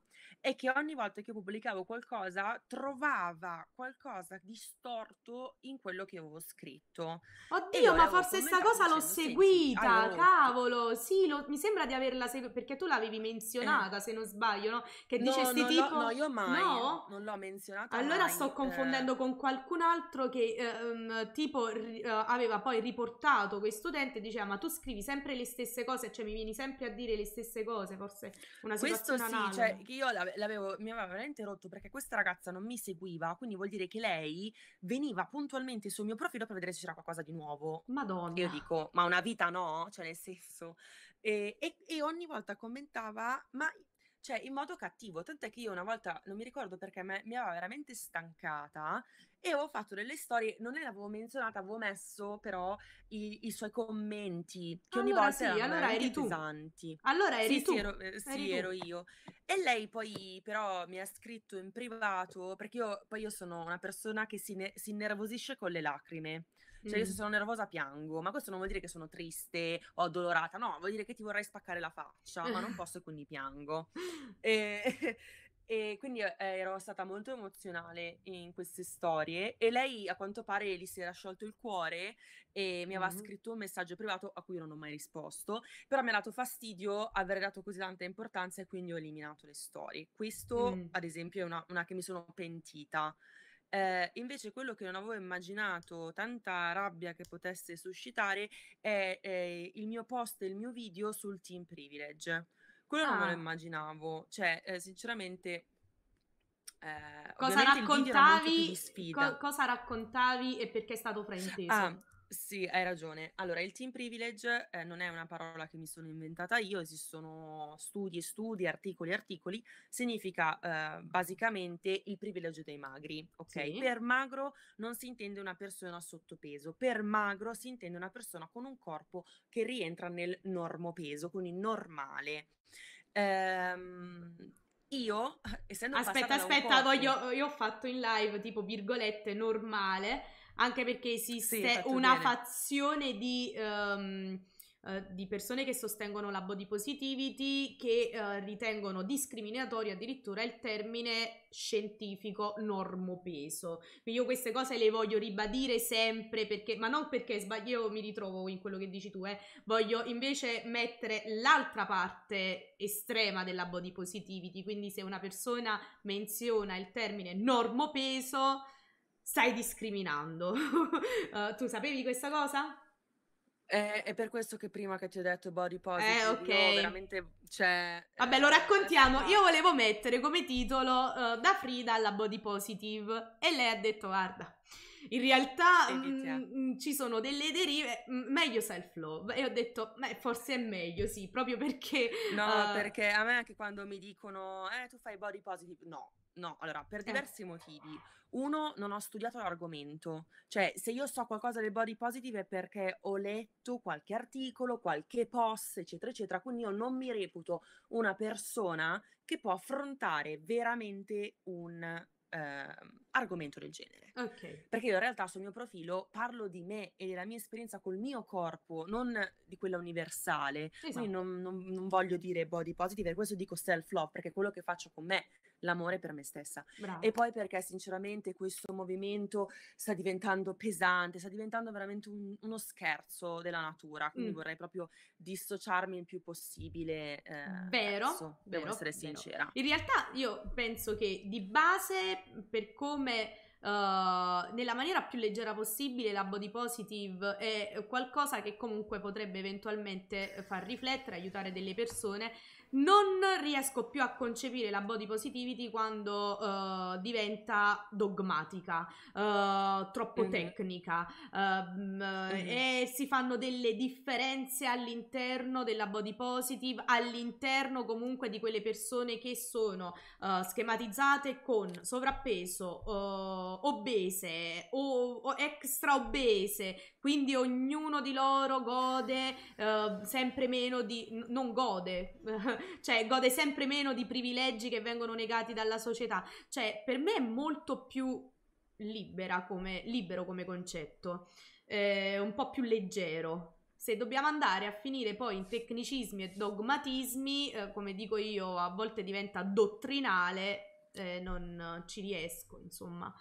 è che ogni volta che pubblicavo qualcosa trovava qualcosa di storto in quello che avevo scritto. Oddio, ma forse sta cosa l'ho seguita, allora, cavolo, sì, lo, mi sembra di averla seguita, perché tu l'avevi eh. menzionata, eh. se non sbaglio, no? Che no, dice sti tipo... No, io mai, no? non l'ho menzionata Allora mai, sto eh. confondendo eh. con qualcun altro che ehm, tipo r- eh, aveva poi riportato questo utente e diceva ma tu scrivi sempre le stesse cose, cioè mi vieni sempre a dire le stesse cose, forse una situazione Questo sì, cioè analoga. cioè io la, l'avevo, mi aveva veramente rotto perché questa ragazza non mi seguiva, quindi vuol dire che lei veniva puntualmente sul mio profilo per vedere se c'era qualcosa di nuovo. Madonna. Io dico, ma una vita no? Cioè nel senso... E, e, e ogni volta commentava, ma cioè in modo cattivo, tant'è che io una volta, non mi ricordo perché me, mi aveva veramente stancata e avevo fatto delle storie, non le avevo menzionate, avevo messo però i, i suoi commenti, che allora, ogni volta sì, erano allora eri pesanti. Allora eri sì, tu. Sì, ero, eh, sì, ero io. E lei poi però mi ha scritto in privato, perché io, poi io sono una persona che si, ne- si innervosisce con le lacrime. Cioè io se mm. sono nervosa piango, ma questo non vuol dire che sono triste o addolorata, no, vuol dire che ti vorrei spaccare la faccia, ma non (laughs) posso e quindi piango. (laughs) E... (laughs) E quindi eh, ero stata molto emozionale in queste storie e lei a quanto pare gli si era sciolto il cuore e mi aveva mm-hmm. scritto un messaggio privato a cui non ho mai risposto, però mi ha dato fastidio aver dato così tanta importanza e quindi ho eliminato le storie. Questo mm. ad esempio è una, una, che mi sono pentita. Eh, invece quello che non avevo immaginato, tanta rabbia che potesse suscitare, è, è eh, il mio post e il mio video sul team privilege. Quello non me lo ah. immaginavo. Cioè, eh, sinceramente, eh, Cosa ovviamente il video era molto più di raccontavi, co- sfida. cosa raccontavi e perché è stato frainteso? Ah, sì, hai ragione. Allora, il team privilege, eh, non è una parola che mi sono inventata io, esistono studi e studi, articoli e articoli, significa eh, basicamente il privilegio dei magri, ok? Sì. Per magro non si intende una persona sottopeso, per magro si intende una persona con un corpo che rientra nel normopeso, quindi normale. Ehm, io, (laughs) essendo aspetta, aspetta, voglio, io ho fatto in live tipo virgolette normale anche perché esiste sì, una bene. fazione di, um, uh, di, persone che sostengono la body positivity che uh, ritengono discriminatorio addirittura il termine scientifico normopeso. Quindi io queste cose le voglio ribadire sempre perché, ma non perché sbaglio, io mi ritrovo in quello che dici tu, eh. voglio invece mettere l'altra parte estrema della body positivity, quindi se una persona menziona il termine normopeso stai discriminando. uh, (laughs) tu sapevi questa cosa? È, è, per questo che prima che ti ho detto body positive, eh, okay. io veramente, cioè... Eh, Vabbè, lo raccontiamo. Eh, io volevo mettere come titolo uh, Da Frida alla body positive e lei ha detto, guarda, in realtà mh, mm, mm, ci sono delle derive, mh, mm, meglio self-love. E ho detto, beh, forse è meglio, sì, proprio perché... No, uh... perché a me anche quando mi dicono, eh, tu fai body positive, no, No, allora, per eh. diversi eh. motivi. Uno, non ho studiato l'argomento. Cioè, se io so qualcosa del body positive è perché ho letto qualche articolo, qualche post, eccetera, eccetera. Quindi io non mi reputo una persona che può affrontare veramente un eh, argomento del genere. Ok. Perché io in realtà sul mio profilo parlo di me e della mia esperienza col mio corpo, non di quella universale. Esatto. Quindi non, non, non, voglio dire body positive, per questo dico self love, perché è quello che faccio con me l'amore per me stessa. Brava. E poi perché sinceramente questo movimento sta diventando pesante, sta diventando veramente un, uno scherzo della natura, quindi mm. vorrei proprio dissociarmi il più possibile. Eh, vero, adesso, vero, devo essere sincera. Vero. In realtà io penso che di base per come... Uh, nella maniera più leggera possibile la body positive è qualcosa che comunque potrebbe eventualmente eh, far riflettere, aiutare delle persone non riesco più a concepire la body positivity quando uh, diventa dogmatica, uh, troppo mm-hmm. tecnica uh, mm-hmm. e si fanno delle differenze all'interno della body positive, all'interno comunque di quelle persone che sono schematizzate con sovrappeso, obese o, o extra obese, quindi ognuno di loro gode sempre meno di... non gode (laughs) cioè gode sempre meno di privilegi che vengono negati dalla società. Cioè, per me è molto più libera come, libero come concetto, eh, un po' più leggero. Se dobbiamo andare a finire poi in tecnicismi e dogmatismi, eh, come dico io, a volte diventa dottrinale, eh, non ci riesco, insomma.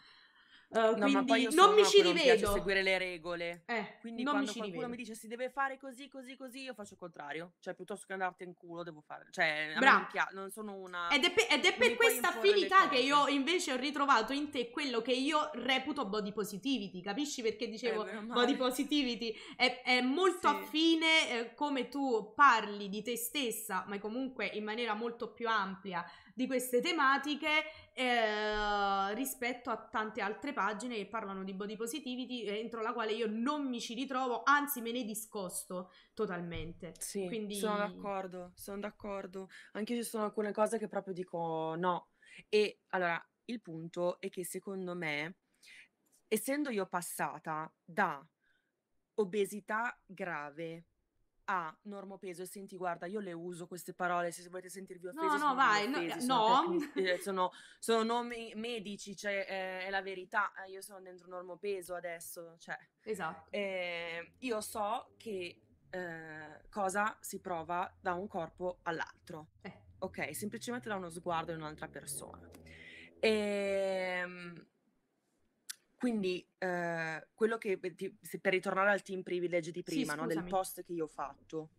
Uh, no, ma poi io non mi ci rivedo. Mi seguire le regole. Eh, quindi non quando mi qualcuno rivedo. mi dice si deve fare così, così, così, io faccio il contrario. Cioè, piuttosto che andarti in culo, devo fare. Cioè, Bra. non sono una. Ed è, pe- ed è per questa affinità che io invece ho ritrovato in te quello che io reputo body positivity. Capisci perché dicevo eh, body positivity? È, è molto sì. affine eh, come tu parli di te stessa, ma comunque in maniera molto più ampia di queste tematiche eh, rispetto a tante altre pagine che parlano di body positivity eh, entro la quale io non mi ci ritrovo, anzi me ne discosto totalmente. Sì, Quindi... sono d'accordo, sono d'accordo. Anche ci sono alcune cose che proprio dico no. E allora, il punto è che secondo me, essendo io passata da obesità grave a normopeso, senti, guarda, io le uso queste parole, se volete sentirvi offesi. No, no, vai, offesi, no. Sono, eh, tecnici, eh, sono, sono, nomi medici, cioè eh, è la verità, eh, io sono dentro normopeso adesso, cioè. Esatto. Eh, io so che eh, cosa si prova da un corpo all'altro, ok? Semplicemente da uno sguardo in un'altra persona. Ehm quindi eh, quello che, ti, se, per ritornare al team privilege di prima, sì, no, del post che io ho fatto,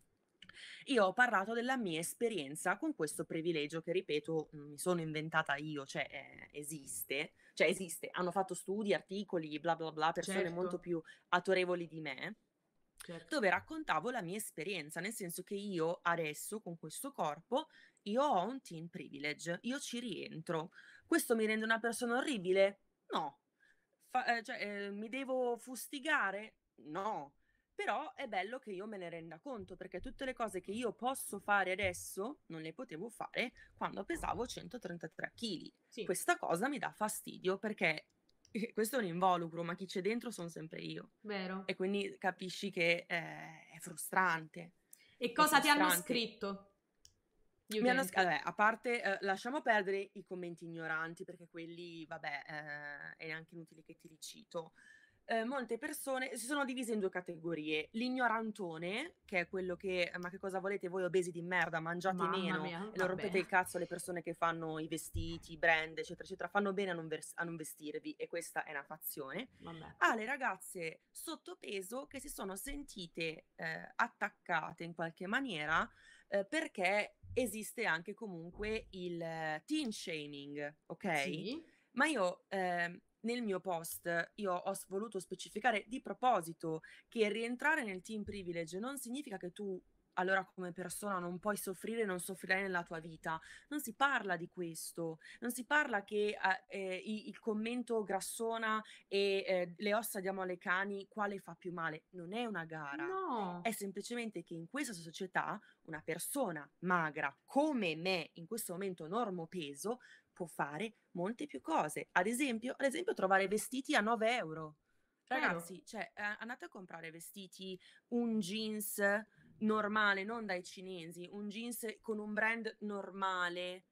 io ho parlato della mia esperienza con questo privilegio che, ripeto, mm, mi sono inventata io, cioè eh, esiste, cioè esiste, hanno fatto studi, articoli, bla bla bla, persone certo. molto più autorevoli di me, certo. dove raccontavo la mia esperienza, nel senso che io adesso con questo corpo, io ho un teen privilege, io ci rientro. Questo mi rende una persona orribile? No, fa- eh, cioè, eh, mi devo fustigare? No, però è bello che io me ne renda conto perché tutte le cose che io posso fare adesso non le potevo fare quando pesavo 133 kg. Sì. Questa cosa mi dà fastidio perché eh, questo è un involucro, ma chi c'è dentro sono sempre io. Vero. E quindi capisci che eh, è frustrante. E cosa frustrante. ti hanno scritto? You Mi hanno, sc- a parte, eh, lasciamo perdere i commenti ignoranti perché quelli, vabbè, eh, è anche inutile che ti ricito. Eh, molte persone si sono divise in due categorie. L'ignorantone, che è quello che, ma che cosa volete voi obesi di merda, mangiate Mamma meno, mia, e lo rompete il cazzo alle persone che fanno i vestiti, i brand, eccetera, eccetera, fanno bene a non, vers- a non vestirvi e questa è una fazione. Vabbè. Alle ah, ragazze sottopeso che si sono sentite eh, attaccate in qualche maniera Ehm, perché esiste anche comunque il eh, team shaming, ok? Sì. Ma io eh, nel mio post io ho voluto specificare di proposito che rientrare nel team privilege non significa che tu allora come persona non puoi soffrire, non soffrirai nella tua vita. Non si parla di questo, non si parla che ah, eh, il commento grassona e eh, le ossa diamo alle cani quale fa più male. Non è una gara, no. è semplicemente che in questa società una persona magra come me, in questo momento normo peso, può fare molte più cose. Ad esempio, ad esempio trovare vestiti a 9 euro. Ragazzi, cioè, eh, andate a comprare vestiti, un jeans normale, non dai cinesi, un jeans con un brand normale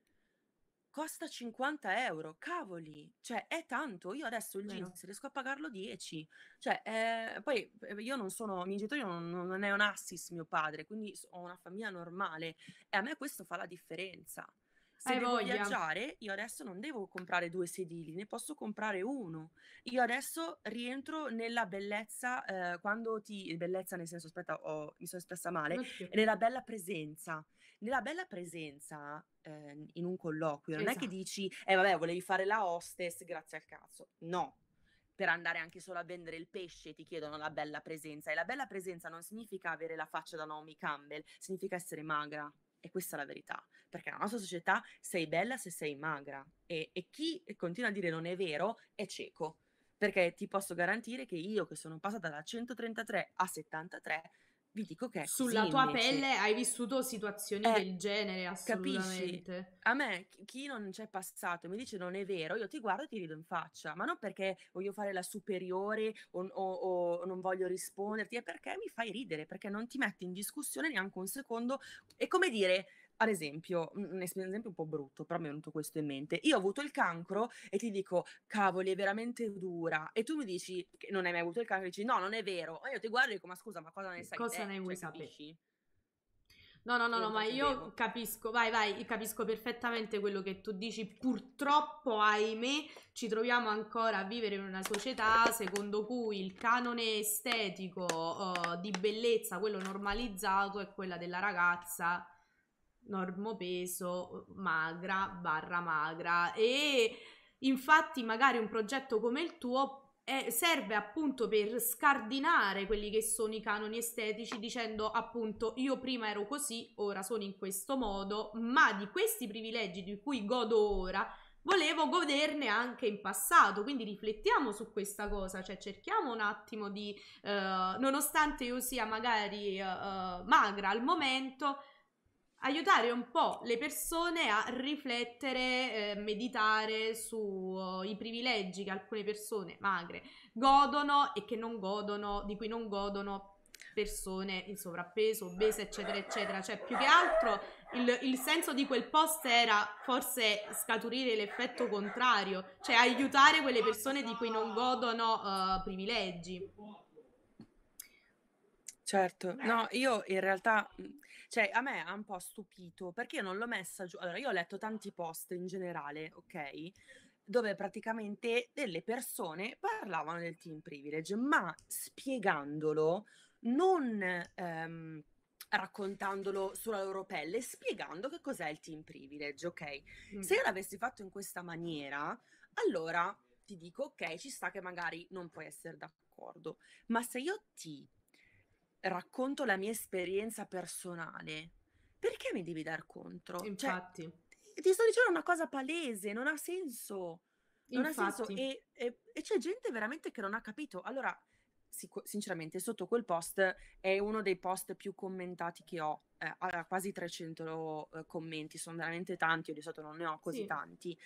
costa 50 euro, cavoli, cioè è tanto, io adesso il Vero. jeans riesco a pagarlo 10, cioè eh, poi eh, io non sono, i miei non, non è un assist mio padre, quindi ho una famiglia normale e a me questo fa la differenza, se Hai devo voglia. viaggiare, io adesso non devo comprare due sedili, ne posso comprare uno. Io adesso rientro nella bellezza, eh, quando ti... bellezza nel senso, aspetta, oh, mi sono espressa male, okay. nella bella presenza. Nella bella presenza eh, in un colloquio, non è che esatto. dici, eh vabbè, volevi fare la hostess, grazie al cazzo. No, per andare anche solo a vendere il pesce ti chiedono la bella presenza e la bella presenza non significa avere la faccia da Naomi Campbell, significa essere magra. E questa è la verità, perché la nostra società sei bella se sei magra e, e chi continua a dire non è vero è cieco, perché ti posso garantire che io che sono passata da 133 a 73 vi dico che sulla tua invece. pelle hai vissuto situazioni eh, del genere assolutamente. Capisci? A me chi non c'è passato mi dice non è vero, io ti guardo e ti rido in faccia, ma non perché voglio fare la superiore o, o, o non voglio risponderti, è perché mi fai ridere, perché non ti metti in discussione neanche un secondo. È come dire ad esempio, un esempio un po' brutto, però mi è venuto questo in mente. Io ho avuto il cancro e ti dico, cavoli, è veramente dura. E tu mi dici, che non hai mai avuto il cancro, e dici, no, non è vero. E io ti guardo e dico, ma scusa, ma cosa ne sai? Cosa te? ne vuoi cioè, sapere? Capisci? No, no, no, no ma io capisco, vai, vai, capisco perfettamente quello che tu dici. Purtroppo, ahimè, ci troviamo ancora a vivere in una società secondo cui il canone estetico uh, di bellezza, quello normalizzato, è quella della ragazza normo peso magra, barra magra e infatti magari un progetto come il tuo è, eh, serve appunto per scardinare quelli che sono i canoni estetici dicendo appunto io prima ero così, ora sono in questo modo, ma di questi privilegi di cui godo ora volevo goderne anche in passato, quindi riflettiamo su questa cosa, cioè cerchiamo un attimo di, eh, nonostante io sia magari eh, eh magra al momento, aiutare un po' le persone a riflettere, eh, meditare sui oh, privilegi che alcune persone magre godono e che non godono, di cui non godono persone in sovrappeso, obese, eccetera, eccetera. Cioè, più che altro il, il, senso di quel post era forse scaturire l'effetto contrario, cioè aiutare quelle persone di cui non godono uh, privilegi. Certo, eh. no, io in realtà, mhmm, cioè a me ha un po' stupito perché io non l'ho messa giù. Allora, io ho letto tanti post in generale, ok? Dove praticamente delle persone parlavano del team privilege, ma spiegandolo, non ehm, raccontandolo sulla loro pelle, spiegando che cos'è il team privilege, ok? Mm. Se io l'avessi fatto in questa maniera, allora ti dico, ok, ci sta che magari non puoi essere d'accordo, ma se io ti racconto la mia esperienza personale, perché mi devi dar contro? Cioè, Infatti. Cioè, ti sto dicendo una cosa palese, non ha senso. Non Infatti. ha senso. E, e, e c'è gente veramente che non ha capito. Allora, sic- sinceramente, sotto quel post è uno dei post più commentati che ho. Eh, ha quasi 300 eh, commenti, sono veramente tanti, io di solito non ne ho così sì. tanti.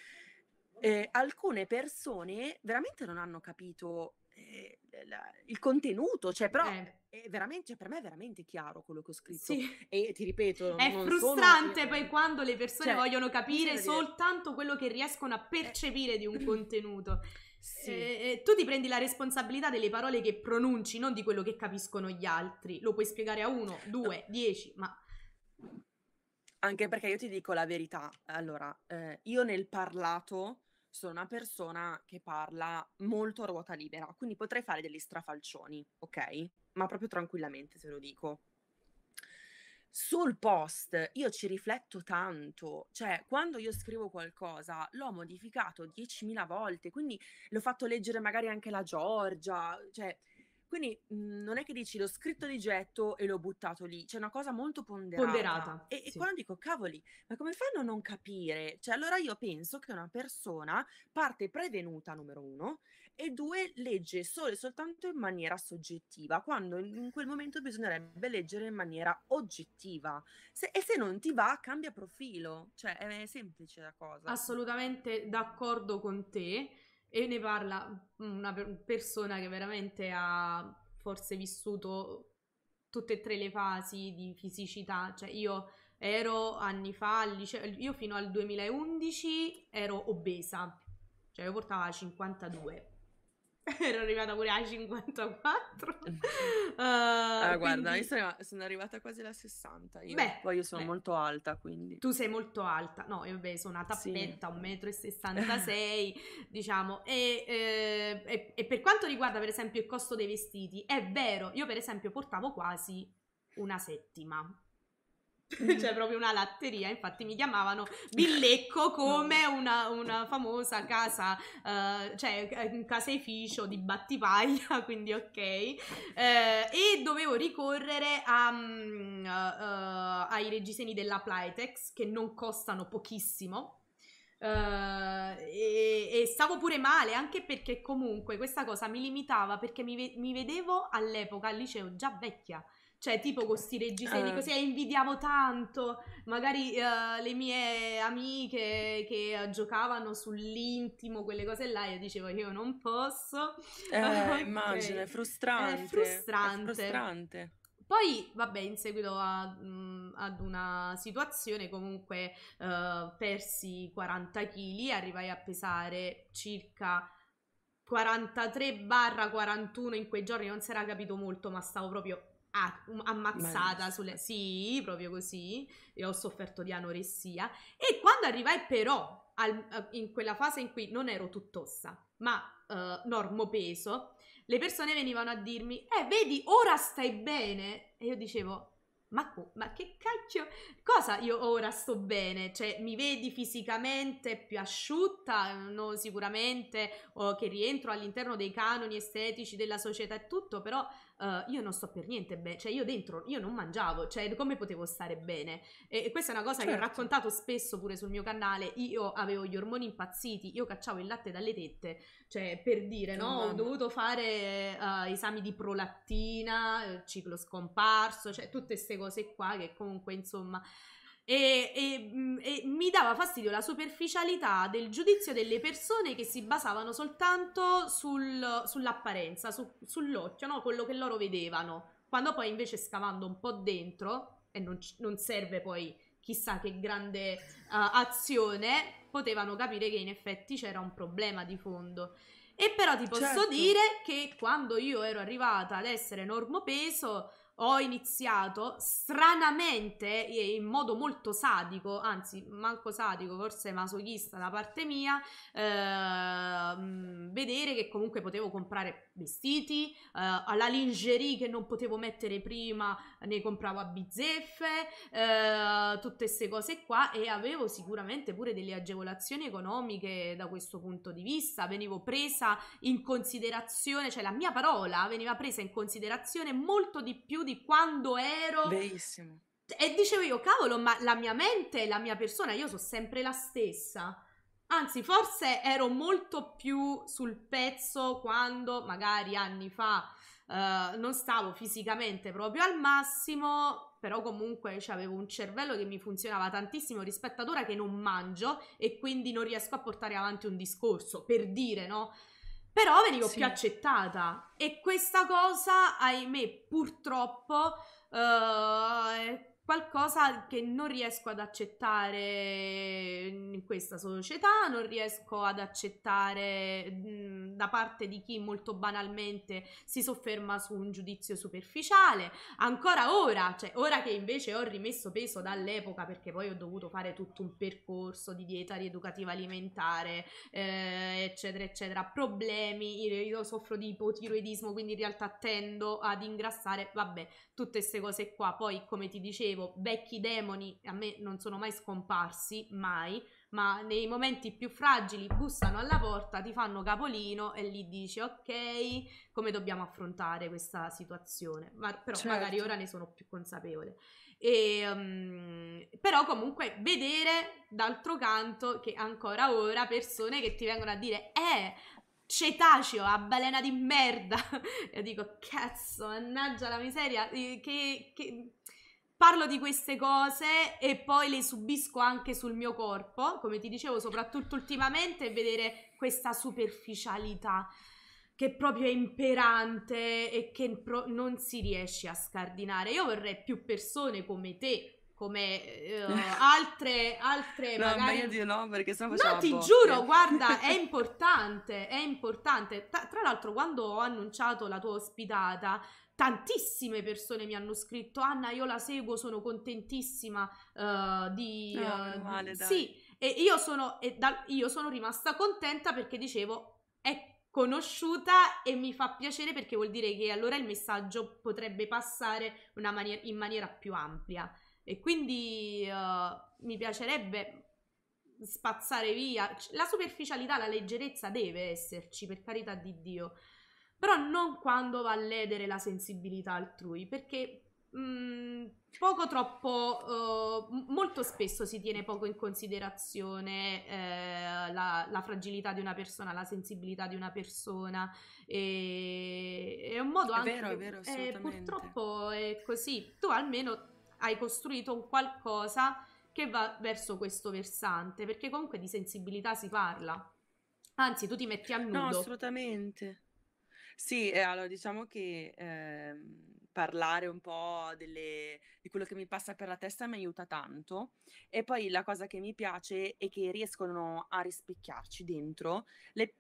Eh, alcune persone veramente non hanno capito eh, la, il contenuto, cioè, però eh. è veramente, cioè, per me è veramente chiaro quello che ho scritto. Sì. E ti ripeto, è frustrante sono... Eh, poi quando le persone cioè, vogliono capire soltanto quello che riescono a eh. percepire di un (laughs) contenuto. Sì. Eh, tu ti prendi la responsabilità delle parole che pronunci, non di quello che capiscono gli altri. Lo puoi spiegare a uno, due, no. dieci, ma anche perché io ti dico la verità. Allora, eh, io nel parlato sono una persona che parla molto a ruota libera, quindi potrei fare degli strafalcioni, ok? Ma proprio tranquillamente se lo dico. Sul post io ci rifletto tanto, cioè quando io scrivo qualcosa l'ho modificato 10.000 volte, quindi l'ho fatto leggere magari anche la Giorgia, cioè quindi mh, mhmm, non è che dici l'ho scritto di getto e l'ho buttato lì, c'è una cosa molto ponderata. ponderata e, sì. e quando dico cavoli, ma come fanno a non capire? Cioè, allora io penso che una persona parte prevenuta, numero uno, e due, legge solo e soltanto in maniera soggettiva, quando in quel momento bisognerebbe leggere in maniera oggettiva. Se, e se non ti va, cambia profilo. Cioè, è, è semplice la cosa. Assolutamente d'accordo con te e ne parla una persona che veramente ha forse vissuto tutte e tre le fasi di fisicità, cioè io ero anni fa io fino al 2011 ero obesa, cioè io portava 52 (laughs) Ero arrivata pure a 54. uh, ah, guarda, quindi... io sono, arrivata quasi alla 60. Io. Beh, Poi io sono beh. molto alta, quindi. Tu sei molto alta. No, io vabbè, sono una tappetta, sì. 1,66 m, diciamo. E, eh, e, e per quanto riguarda, per esempio, il costo dei vestiti, è vero, io per esempio portavo quasi una settima Mm. cioè proprio una latteria, infatti mi chiamavano Billecco (laughs) come una, una famosa casa, uh, cioè eh, un caseificio di battipaglia, (laughs) quindi ok, uh, e dovevo ricorrere a, uh, ai reggiseni della Plytex che non costano pochissimo, Uh, e, e, stavo pure male anche perché comunque questa cosa mi limitava perché mi, mi vedevo all'epoca al liceo già vecchia cioè, tipo con questi reggiseni, eh. così e invidiavo tanto. Magari uh, le mie amiche che uh, giocavano sull'intimo, quelle cose là, io dicevo io non posso. Eh, (laughs) okay. immagino, è frustrante. È frustrante. È frustrante. Poi, vabbè, in seguito a, mh, mm, ad una situazione, comunque uh, persi 40 kg, arrivai a pesare circa 43-41 barra in quei giorni, non si era capito molto, ma stavo proprio Ah, ammazzata sulle... Sì, proprio così. e ho sofferto di anoressia. E quando arrivai però al, eh, in quella fase in cui non ero tuttossa, ma uh, normo peso, le persone venivano a dirmi, eh, vedi, ora stai bene. E io dicevo, ma, co- ma, che cacchio? Cosa io ora sto bene? Cioè, mi vedi fisicamente più asciutta? No, sicuramente oh, che rientro all'interno dei canoni estetici della società e tutto, però uh, io non sto per niente bene, cioè io dentro, io non mangiavo, cioè come potevo stare bene? E, e questa è una cosa certo. che ho certo. raccontato spesso pure sul mio canale, io avevo gli ormoni impazziti, io cacciavo il latte dalle tette, cioè per dire, no, ho dovuto fare uh, esami di prolattina, eh, ciclo scomparso, cioè tutte queste cose qua che comunque insomma e, e, mm, e, mi dava fastidio la superficialità del giudizio delle persone che si basavano soltanto sul, sull'apparenza, su, sull'occhio, no? quello che loro vedevano, quando poi invece scavando un po' dentro, e non, non serve poi chissà che grande uh, azione, potevano capire che in effetti c'era un problema di fondo. E però ti posso certo. dire che quando io ero arrivata ad essere normopeso, ho iniziato stranamente e in modo molto sadico, anzi manco sadico, forse masochista da parte mia, eh, vedere che comunque potevo comprare vestiti, eh, alla lingerie che non potevo mettere prima, ne compravo a bizzeffe, eh, tutte queste cose qua e avevo sicuramente pure delle agevolazioni economiche da questo punto di vista, venivo presa in considerazione, cioè la mia parola veniva presa in considerazione molto di più di quando ero... Bellissimo. E dicevo io, cavolo, ma la mia mente, la mia persona, io sono sempre la stessa. Anzi, forse ero molto più sul pezzo quando magari anni fa eh, non stavo fisicamente proprio al massimo, però comunque cioè, avevo un cervello che mi funzionava tantissimo rispetto ad ora che non mangio e quindi non riesco a portare avanti un discorso, per dire, no? Però venivo sì. più accettata e questa cosa, ahimè, purtroppo... Uh, qualcosa che non riesco ad accettare in questa società, non riesco ad accettare da parte di chi molto banalmente si sofferma su un giudizio superficiale. Ancora ora, cioè ora che invece ho rimesso peso dall'epoca perché poi ho dovuto fare tutto un percorso di dieta rieducativa alimentare, eh, eccetera, eccetera, problemi, io soffro di ipotiroidismo, quindi in realtà tendo ad ingrassare, vabbè, tutte queste cose qua. Poi, come ti dicevo, vecchi demoni a me non sono mai scomparsi, mai, ma nei momenti più fragili bussano alla porta, ti fanno capolino e lì dici ok, come dobbiamo affrontare questa situazione. Ma però certo. magari ora ne sono più consapevole. E, um, però comunque vedere d'altro canto che ancora ora persone che ti vengono a dire eh cetaceo a balena di merda. (laughs) E dico, cazzo, mannaggia la miseria, eh, che, che... Parlo di queste cose e poi le subisco anche sul mio corpo, come ti dicevo, soprattutto ultimamente, vedere questa superficialità che proprio è imperante e che non si riesce a scardinare. Io vorrei più persone come te come uh, (laughs) altre, altre no, magari... meglio di no perché sennò facciamo no ti botte. giuro guarda è (laughs) importante è importante tra, tra l'altro quando ho annunciato la tua ospitata tantissime persone mi hanno scritto Anna io la seguo sono contentissima uh, di uh, male, sì e io sono, e da, io sono rimasta contenta perché dicevo è conosciuta e mi fa piacere perché vuol dire che allora il messaggio potrebbe passare maniera, in maniera più ampia e quindi uh, mi piacerebbe spazzare via. La superficialità, la leggerezza deve esserci, per carità di Dio, però non quando va a ledere la sensibilità altrui, perché mh, mm, poco troppo, uh, molto spesso si tiene poco in considerazione eh, la, la, fragilità di una persona, la sensibilità di una persona, e, è un modo anche... vero, è vero, eh, purtroppo è così, tu almeno hai costruito un qualcosa che va verso questo versante, perché comunque di sensibilità si parla. Anzi, tu ti metti a nudo. No, assolutamente. Sì, eh, allora diciamo che eh, parlare un po' delle, di quello che mi passa per la testa mi aiuta tanto e poi la cosa che mi piace è che riescono a rispecchiarci dentro le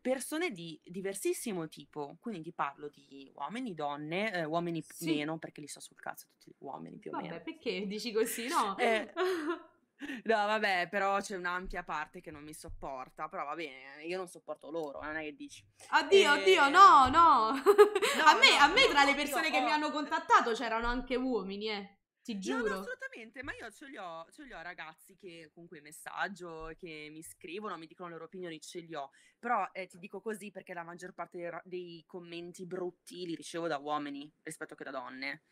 persone di diversissimo tipo, quindi ti parlo di uomini, donne, eh, uomini sì. meno, perché li so sul cazzo tutti gli uomini più Vabbè, o meno. perché dici così, no? Eh, (laughs) no, vabbè, però c'è un'ampia parte che non mi sopporta, però va bene, io non sopporto loro, non è che dici. Oddio, e... oddio, eh, no, no. (laughs) no a me, no, a me no, tra le persone oddio, che oh. mi hanno contattato c'erano anche uomini, eh. Ti giuro. No, no, assolutamente, ma io ce li, ho, ce li ho ragazzi che con cui messaggio, che mi scrivono, mi dicono le loro opinioni, ce li ho. Però eh, ti dico così perché la maggior parte dei, dei, commenti brutti li ricevo da uomini rispetto che da donne.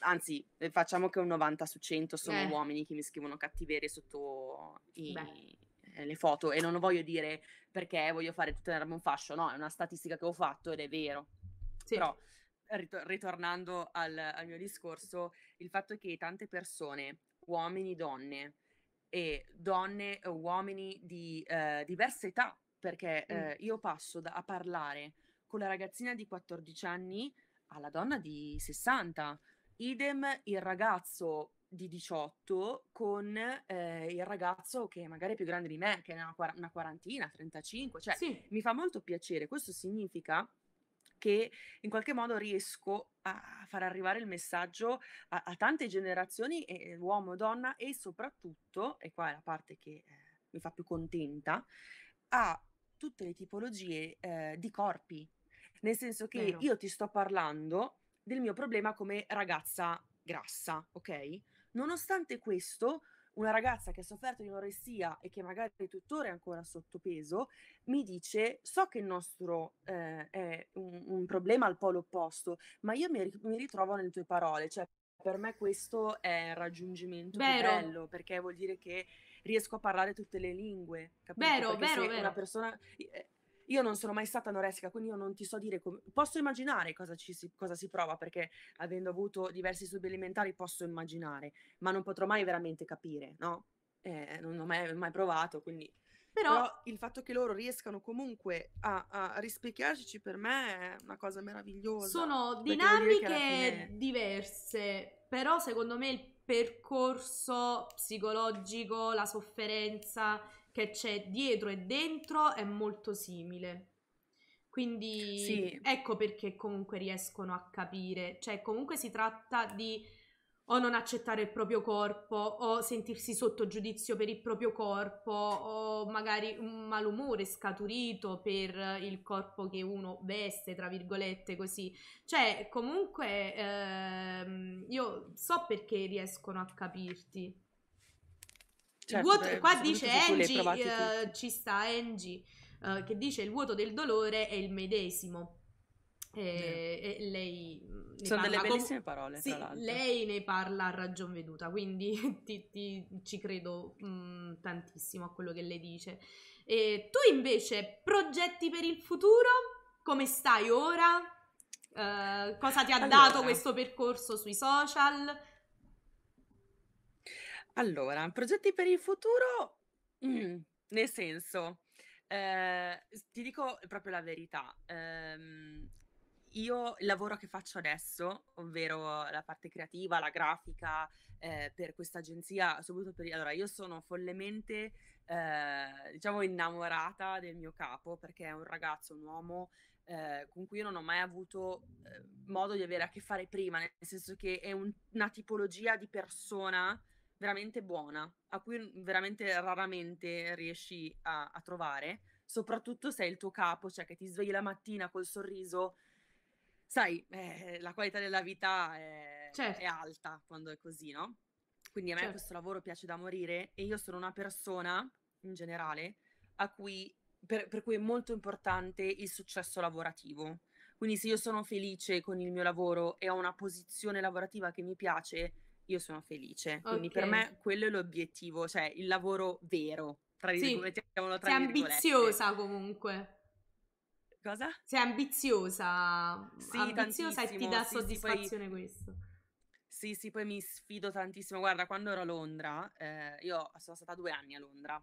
Anzi, eh, facciamo che un 90 su 100 sono eh. uomini che mi scrivono cattiverie sotto i, eh, le foto e non lo voglio dire perché voglio fare tutto tutelarmi un fascio, no, è una statistica che ho fatto ed è vero. Sì. Però ritornando al, al, mio discorso, il fatto che tante persone, uomini, donne e donne o uomini di eh, diverse età, perché eh, mm. eh, io passo da, a parlare con la ragazzina di 14 anni alla donna di 60, idem il ragazzo di 18 con eh, il ragazzo che magari è più grande di me, che è una, una quarantina, 35, cioè sì. mi fa molto piacere. Questo significa che in qualche modo riesco a far arrivare il messaggio a, a tante generazioni, eh, uomo, donna e soprattutto, e qua è la parte che eh, mi fa più contenta, a tutte le tipologie eh, di corpi. Nel senso che Vero. io ti sto parlando del mio problema come ragazza grassa, ok? Nonostante questo, una ragazza che ha sofferto di anoressia e che magari tuttora è ancora sottopeso, mi dice, so che il nostro eh, è un, un, problema al polo opposto, ma io mi, mi ritrovo nelle tue parole, cioè per me questo è il raggiungimento vero. più bello, perché vuol dire che riesco a parlare tutte le lingue, capito? Vero, perché vero, vero. Persona, eh, io non sono mai stata anoressica, quindi io non ti so dire come... Posso immaginare cosa, ci si, cosa si prova, perché avendo avuto diversi studi posso immaginare, ma non potrò mai veramente capire, no? Eh, non ho mai, mai provato, quindi... Però... Però... il fatto che loro riescano comunque a, a rispecchiarci per me è una cosa meravigliosa. Sono dinamiche fine... diverse, però secondo me il percorso psicologico, la sofferenza, che c'è dietro e dentro è molto simile. Quindi sì. ecco perché comunque riescono a capire, cioè comunque si tratta di o non accettare il proprio corpo o sentirsi sotto giudizio per il proprio corpo o magari un malumore scaturito per il corpo che uno veste, tra virgolette, così. Cioè comunque ehm, io so perché riescono a capirti. Certo, vuoto, eh, qua dice Angie, uh, ci sta Angie, uh, che dice il vuoto del dolore è il medesimo. E, e lei mm, sono delle bellissime com- parole sì, lei ne parla a ragion veduta quindi (laughs) ti, ti, ci credo mh, mm, tantissimo a quello che lei dice e tu invece progetti per il futuro come stai ora uh, cosa ti ha allora. dato questo percorso sui social allora, progetti per il futuro, mh, mm, nel senso, ehm, ti dico proprio la verità, ehm, io il lavoro che faccio adesso, ovvero la parte creativa, la grafica, ehm, per questa agenzia, soprattutto per allora io sono follemente, ehm, diciamo innamorata del mio capo, perché è un ragazzo, un uomo, ehm, con cui io non ho mai avuto, ehm, modo di avere a che fare prima, nel senso che è un una tipologia di persona veramente buona, a cui veramente raramente riesci a, a trovare, soprattutto se è il tuo capo, cioè che ti svegli la mattina col sorriso. Sai, eh, la qualità della vita è, certo. è alta quando è così, no? Quindi a me certo. questo lavoro piace da morire e io sono una persona, in generale, cui, per, per, cui è molto importante il successo lavorativo. Quindi se io sono felice con il mio lavoro e ho una posizione lavorativa che mi piace, io sono felice. Quindi per me quello è l'obiettivo, cioè il lavoro vero. Tra sì, virgolette, tra sei ambiziosa comunque. Cosa? Sei ambiziosa. Sì, ambiziosa e ti dà sì, soddisfazione sì, poi... questo. Sì, sì, poi mi sfido tantissimo. Guarda, quando ero a Londra, eh, io sono stata due anni a Londra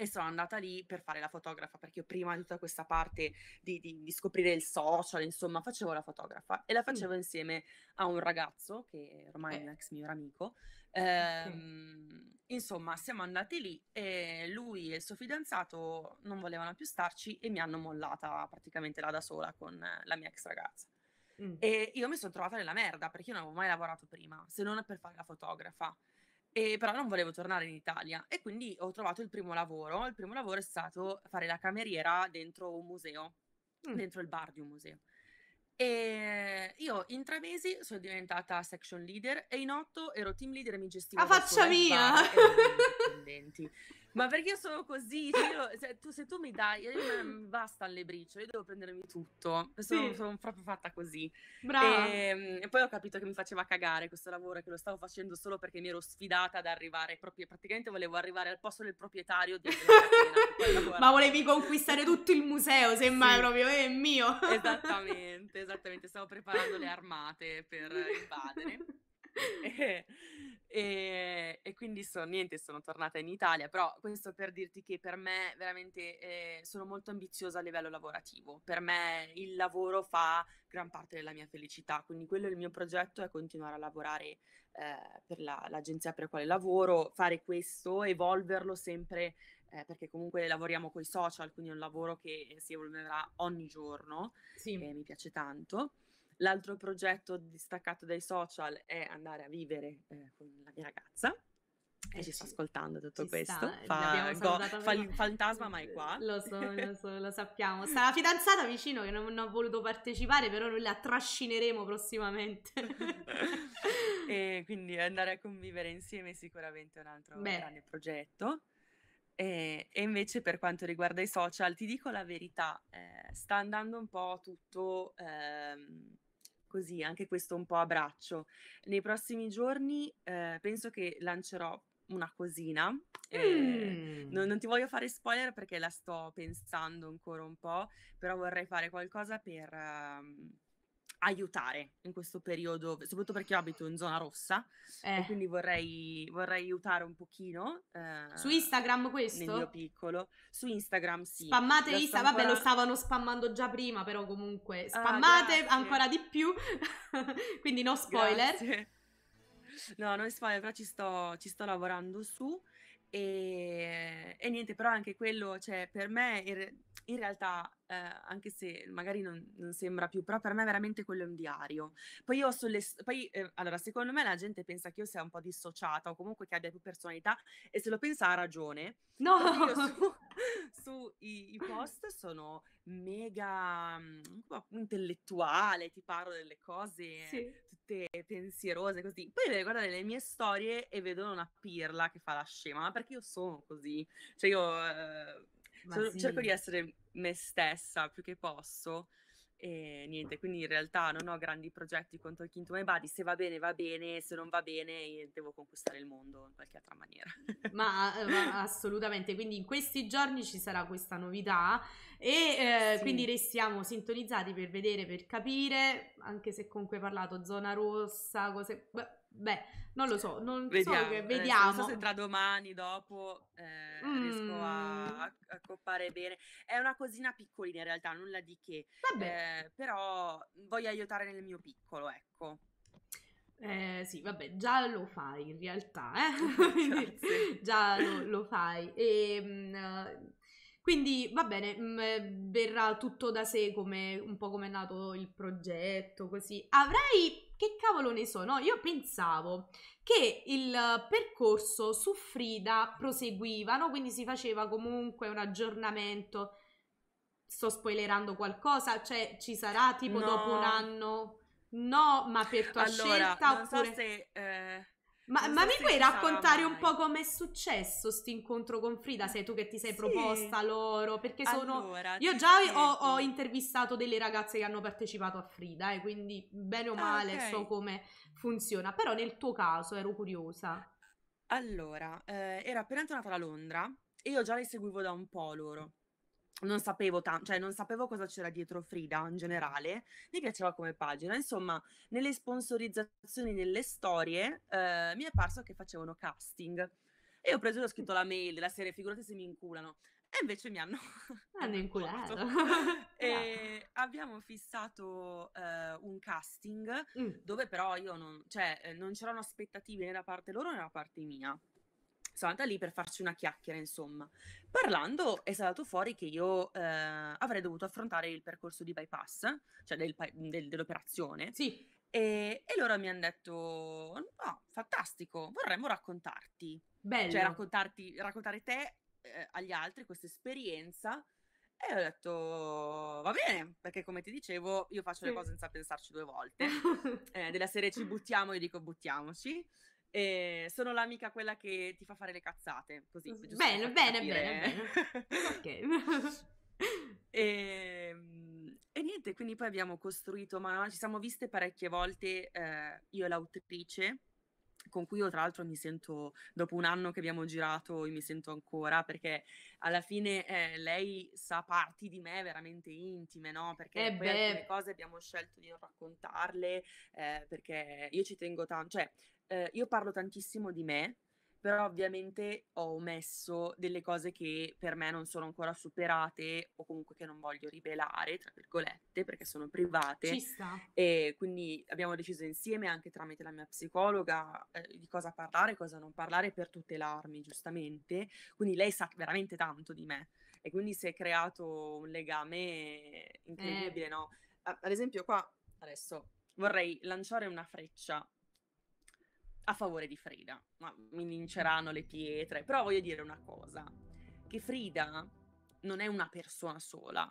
e sono andata lì per fare la fotografa perché io prima di tutta questa parte di, di, di scoprire il social, insomma, facevo la fotografa e la facevo mm. insieme a un ragazzo che ormai è eh. un ex mio amico. Ehm, sì. Insomma, siamo andati lì e lui e il suo fidanzato non volevano più starci e mi hanno mollata praticamente là da sola con la mia ex ragazza. Mm. E io mi sono trovata nella merda perché io non avevo mai lavorato prima, se non per fare la fotografa. E però non volevo tornare in Italia e quindi ho trovato il primo lavoro. Il primo lavoro è stato fare la cameriera dentro un museo, mm. dentro il bar di un museo. E io in tre mesi sono diventata section leader e in otto ero team leader e mi gestivo. Ah, A faccia mia! (laughs) Ma perché io sono così? Cioè, io, se, tu, se, tu, mi dai, io basta alle briciole, io devo prendermi tutto. Sono, sì. sono proprio fatta così. E, ehm, e, poi ho capito che mi faceva cagare questo lavoro, che lo stavo facendo solo perché mi ero sfidata ad arrivare proprio. Praticamente volevo arrivare al posto del proprietario. Catena, Ma volevi conquistare tutto il museo, semmai sì. proprio eh, è mio. Esattamente, esattamente. Stavo preparando le armate per invadere. (laughs) e, eh, e, e, quindi so, niente, sono tornata in Italia, però questo per dirti che per me veramente eh, sono molto ambiziosa a livello lavorativo, per me il lavoro fa gran parte della mia felicità, quindi quello è il mio progetto, è continuare a lavorare eh, per la, l'agenzia per la quale lavoro, fare questo, evolverlo sempre eh, perché comunque lavoriamo con i social, quindi è un lavoro che si evolverà ogni giorno sì. e mi piace tanto. L'altro progetto distaccato dai social è andare a vivere eh, con la mia ragazza. E eh ci sta ascoltando tutto ci questo. Sta. Fa, go, fa il fantasma, ma è qua. (laughs) Lo so, lo so, lo sappiamo. Sta la fidanzata vicino che non, non ha voluto partecipare, però noi la trascineremo prossimamente. (laughs) e (laughs) quindi andare a convivere insieme è sicuramente un altro Beh. grande progetto. E, e, invece per quanto riguarda i social, ti dico la verità, eh, sta andando un po' tutto... Ehm, così, anche questo un po' a braccio. Nei prossimi giorni eh, penso che lancerò una cosina. mm. non, mmm. non, ti voglio fare spoiler perché la sto pensando ancora un po', però vorrei fare qualcosa per... Uh, aiutare in questo periodo, soprattutto perché io abito in zona rossa eh. e quindi vorrei, vorrei, aiutare un pochino. Eh, Su Instagram questo? Nel mio piccolo. Su Instagram sì. Spammate Instagram, ancora... vabbè lo stavano spammando già prima però comunque. Ah, spammate ah, ancora di più, (laughs) quindi no spoiler. Grazie. No, non spoiler, però ci sto, ci sto lavorando su. E, e, niente, però anche quello, cioè, per me in, in realtà, eh, anche se magari non, non, sembra più, però per me veramente quello è un diario. Poi io sulle, poi, eh, allora, secondo me la gente pensa che io sia un po' dissociata o comunque che abbia più personalità e se lo pensa ha ragione. No! Su, (laughs) sui post sono mega um, intellettuale, ti parlo delle cose sì. tutte pensierose così. Poi devi guardare le mie storie e vedo una pirla che fa la scema, ma perché io sono così? Cioè io eh, sono, sì. cerco di essere me stessa più che posso e niente, quindi in realtà non ho grandi progetti con Talking to My Body. Se va bene, va bene, se non va bene, devo conquistare il mondo in qualche altra maniera. (laughs) ma, eh, ma, assolutamente, quindi in questi giorni ci sarà questa novità e eh, sì. quindi restiamo sintonizzati per vedere, per capire, anche se comunque hai parlato zona rossa, cose... Beh, Beh, non lo so, non vediamo, so che vediamo. Eh, non so se tra domani, dopo, eh, mm. riesco a, a, coppare bene. È una cosina piccolina in realtà, nulla di che. Vabbè. Eh, però voglio aiutare nel mio piccolo, ecco. Eh, sì, vabbè, già lo fai in realtà, eh? (laughs) (laughs) già lo, lo fai. E, ehm, mh, quindi va bene, mh, mm, eh, verrà tutto da sé come un po' come è nato il progetto, così. Avrai che cavolo ne so, no? Io pensavo che il percorso su Frida proseguiva, no? Quindi si faceva comunque un aggiornamento. Sto spoilerando qualcosa, cioè ci sarà tipo no. dopo un anno? No, ma per tua allora, scelta non oppure... so se eh ma, ma mi puoi raccontare un eh. po' com'è successo questo incontro con Frida? Sei tu che ti sei sì. proposta loro? Perché sono... Allora, Io già ho, ho, intervistato delle ragazze che hanno partecipato a Frida e eh, quindi bene o ah, male ah, okay. so come funziona. Però nel tuo caso ero curiosa. Allora, eh, era appena tornata da Londra e io già le seguivo da un po' loro non sapevo tanto, cioè non sapevo cosa c'era dietro Frida in generale, mi piaceva come pagina, insomma, nelle sponsorizzazioni, nelle storie, eh, mi è parso che facevano casting. E ho preso e ho scritto la mail della serie, figurate se mi inculano. E invece mi hanno... Hanno (laughs) inculato. (laughs) e abbiamo fissato eh, un casting mm. dove però io non, cioè, eh, non c'erano aspettative né da parte loro né da parte mia sono andata lì per farci una chiacchiera, insomma. Parlando è stato fuori che io eh, avrei dovuto affrontare il percorso di bypass, cioè del, del, dell'operazione. Sì. E, e, loro mi hanno detto: No, ah, fantastico, vorremmo raccontarti. Cioè, Bello. Cioè, raccontarti, raccontare te eh, agli altri questa esperienza. E ho detto, va bene, perché come ti dicevo, io faccio sì. le cose senza pensarci due volte. (laughs) eh, della serie ci buttiamo, io dico buttiamoci. Eh, sono l'amica quella che ti fa fare le cazzate, così. Bene, bene, bene, (laughs) bene, ok. e, ehm, e, niente, quindi poi abbiamo costruito, ma ci siamo viste parecchie volte eh, io e l'autrice con cui io tra l'altro mi sento, dopo un anno che abbiamo girato, mi sento ancora, perché alla fine eh, lei sa parti di me veramente intime, no? Perché eh poi alcune cose abbiamo scelto di non raccontarle, eh, perché io ci tengo tanto, cioè eh, io parlo tantissimo di me, però ovviamente ho omesso delle cose che per me non sono ancora superate o comunque che non voglio rivelare, tra virgolette, perché sono private. Ci sta. E quindi abbiamo deciso insieme, anche tramite la mia psicologa, eh, di cosa parlare e cosa non parlare per tutelarmi, giustamente. Quindi lei sa veramente tanto di me e quindi si è creato un legame eh. incredibile, eh. no? Ad esempio qua adesso vorrei lanciare una freccia a favore di Frida, ma mi vinceranno le pietre, però voglio dire una cosa, che Frida non è una persona sola,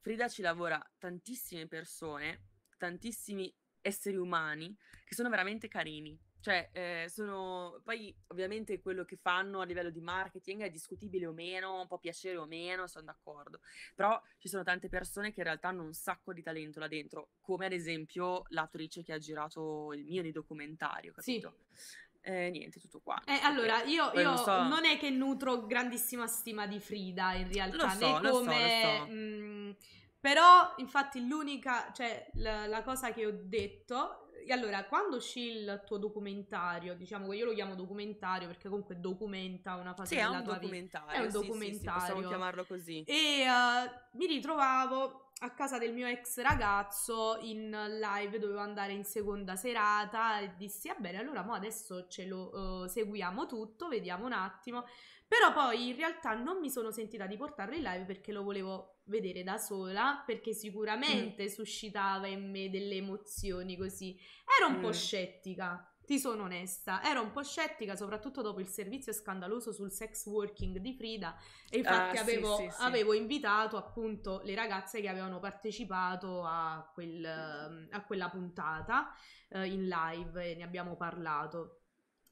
Frida ci lavora tantissime persone, tantissimi esseri umani che sono veramente carini, cioè, eh, sono poi ovviamente quello che fanno a livello di marketing è discutibile o meno, un po' piacere o meno, sono d'accordo. Però ci sono tante persone che in realtà hanno un sacco di talento là dentro, come ad esempio l'attrice che ha girato il mio documentario, capito? Sì. Eh, niente, tutto qua. Eh, allora, io, io non, so... non, è che nutro grandissima stima di Frida in realtà, so, né come... Lo so, lo mh, mhmm, però, infatti, l'unica, cioè, la, la cosa che ho detto e allora, quando uscì il tuo documentario, diciamo che io lo chiamo documentario perché comunque documenta una fase sì, della tua vita. È un sì, documentario. Sì, sì, possiamo chiamarlo così. E uh, mi ritrovavo a casa del mio ex ragazzo in live, dovevo andare in seconda serata e dissi, vabbè, ah, allora mo adesso ce lo uh, seguiamo tutto, vediamo un attimo. Però poi in realtà non mi sono sentita di portarlo in live perché lo volevo vedere da sola perché sicuramente mm. suscitava in me delle emozioni così. Ero un mm. po' scettica, ti sono onesta, ero un po' scettica soprattutto dopo il servizio scandaloso sul sex working di Frida e ah, infatti ah, avevo, sì, sì, sì. avevo, invitato appunto le ragazze che avevano partecipato a, quel, a quella puntata eh, in live e ne abbiamo parlato.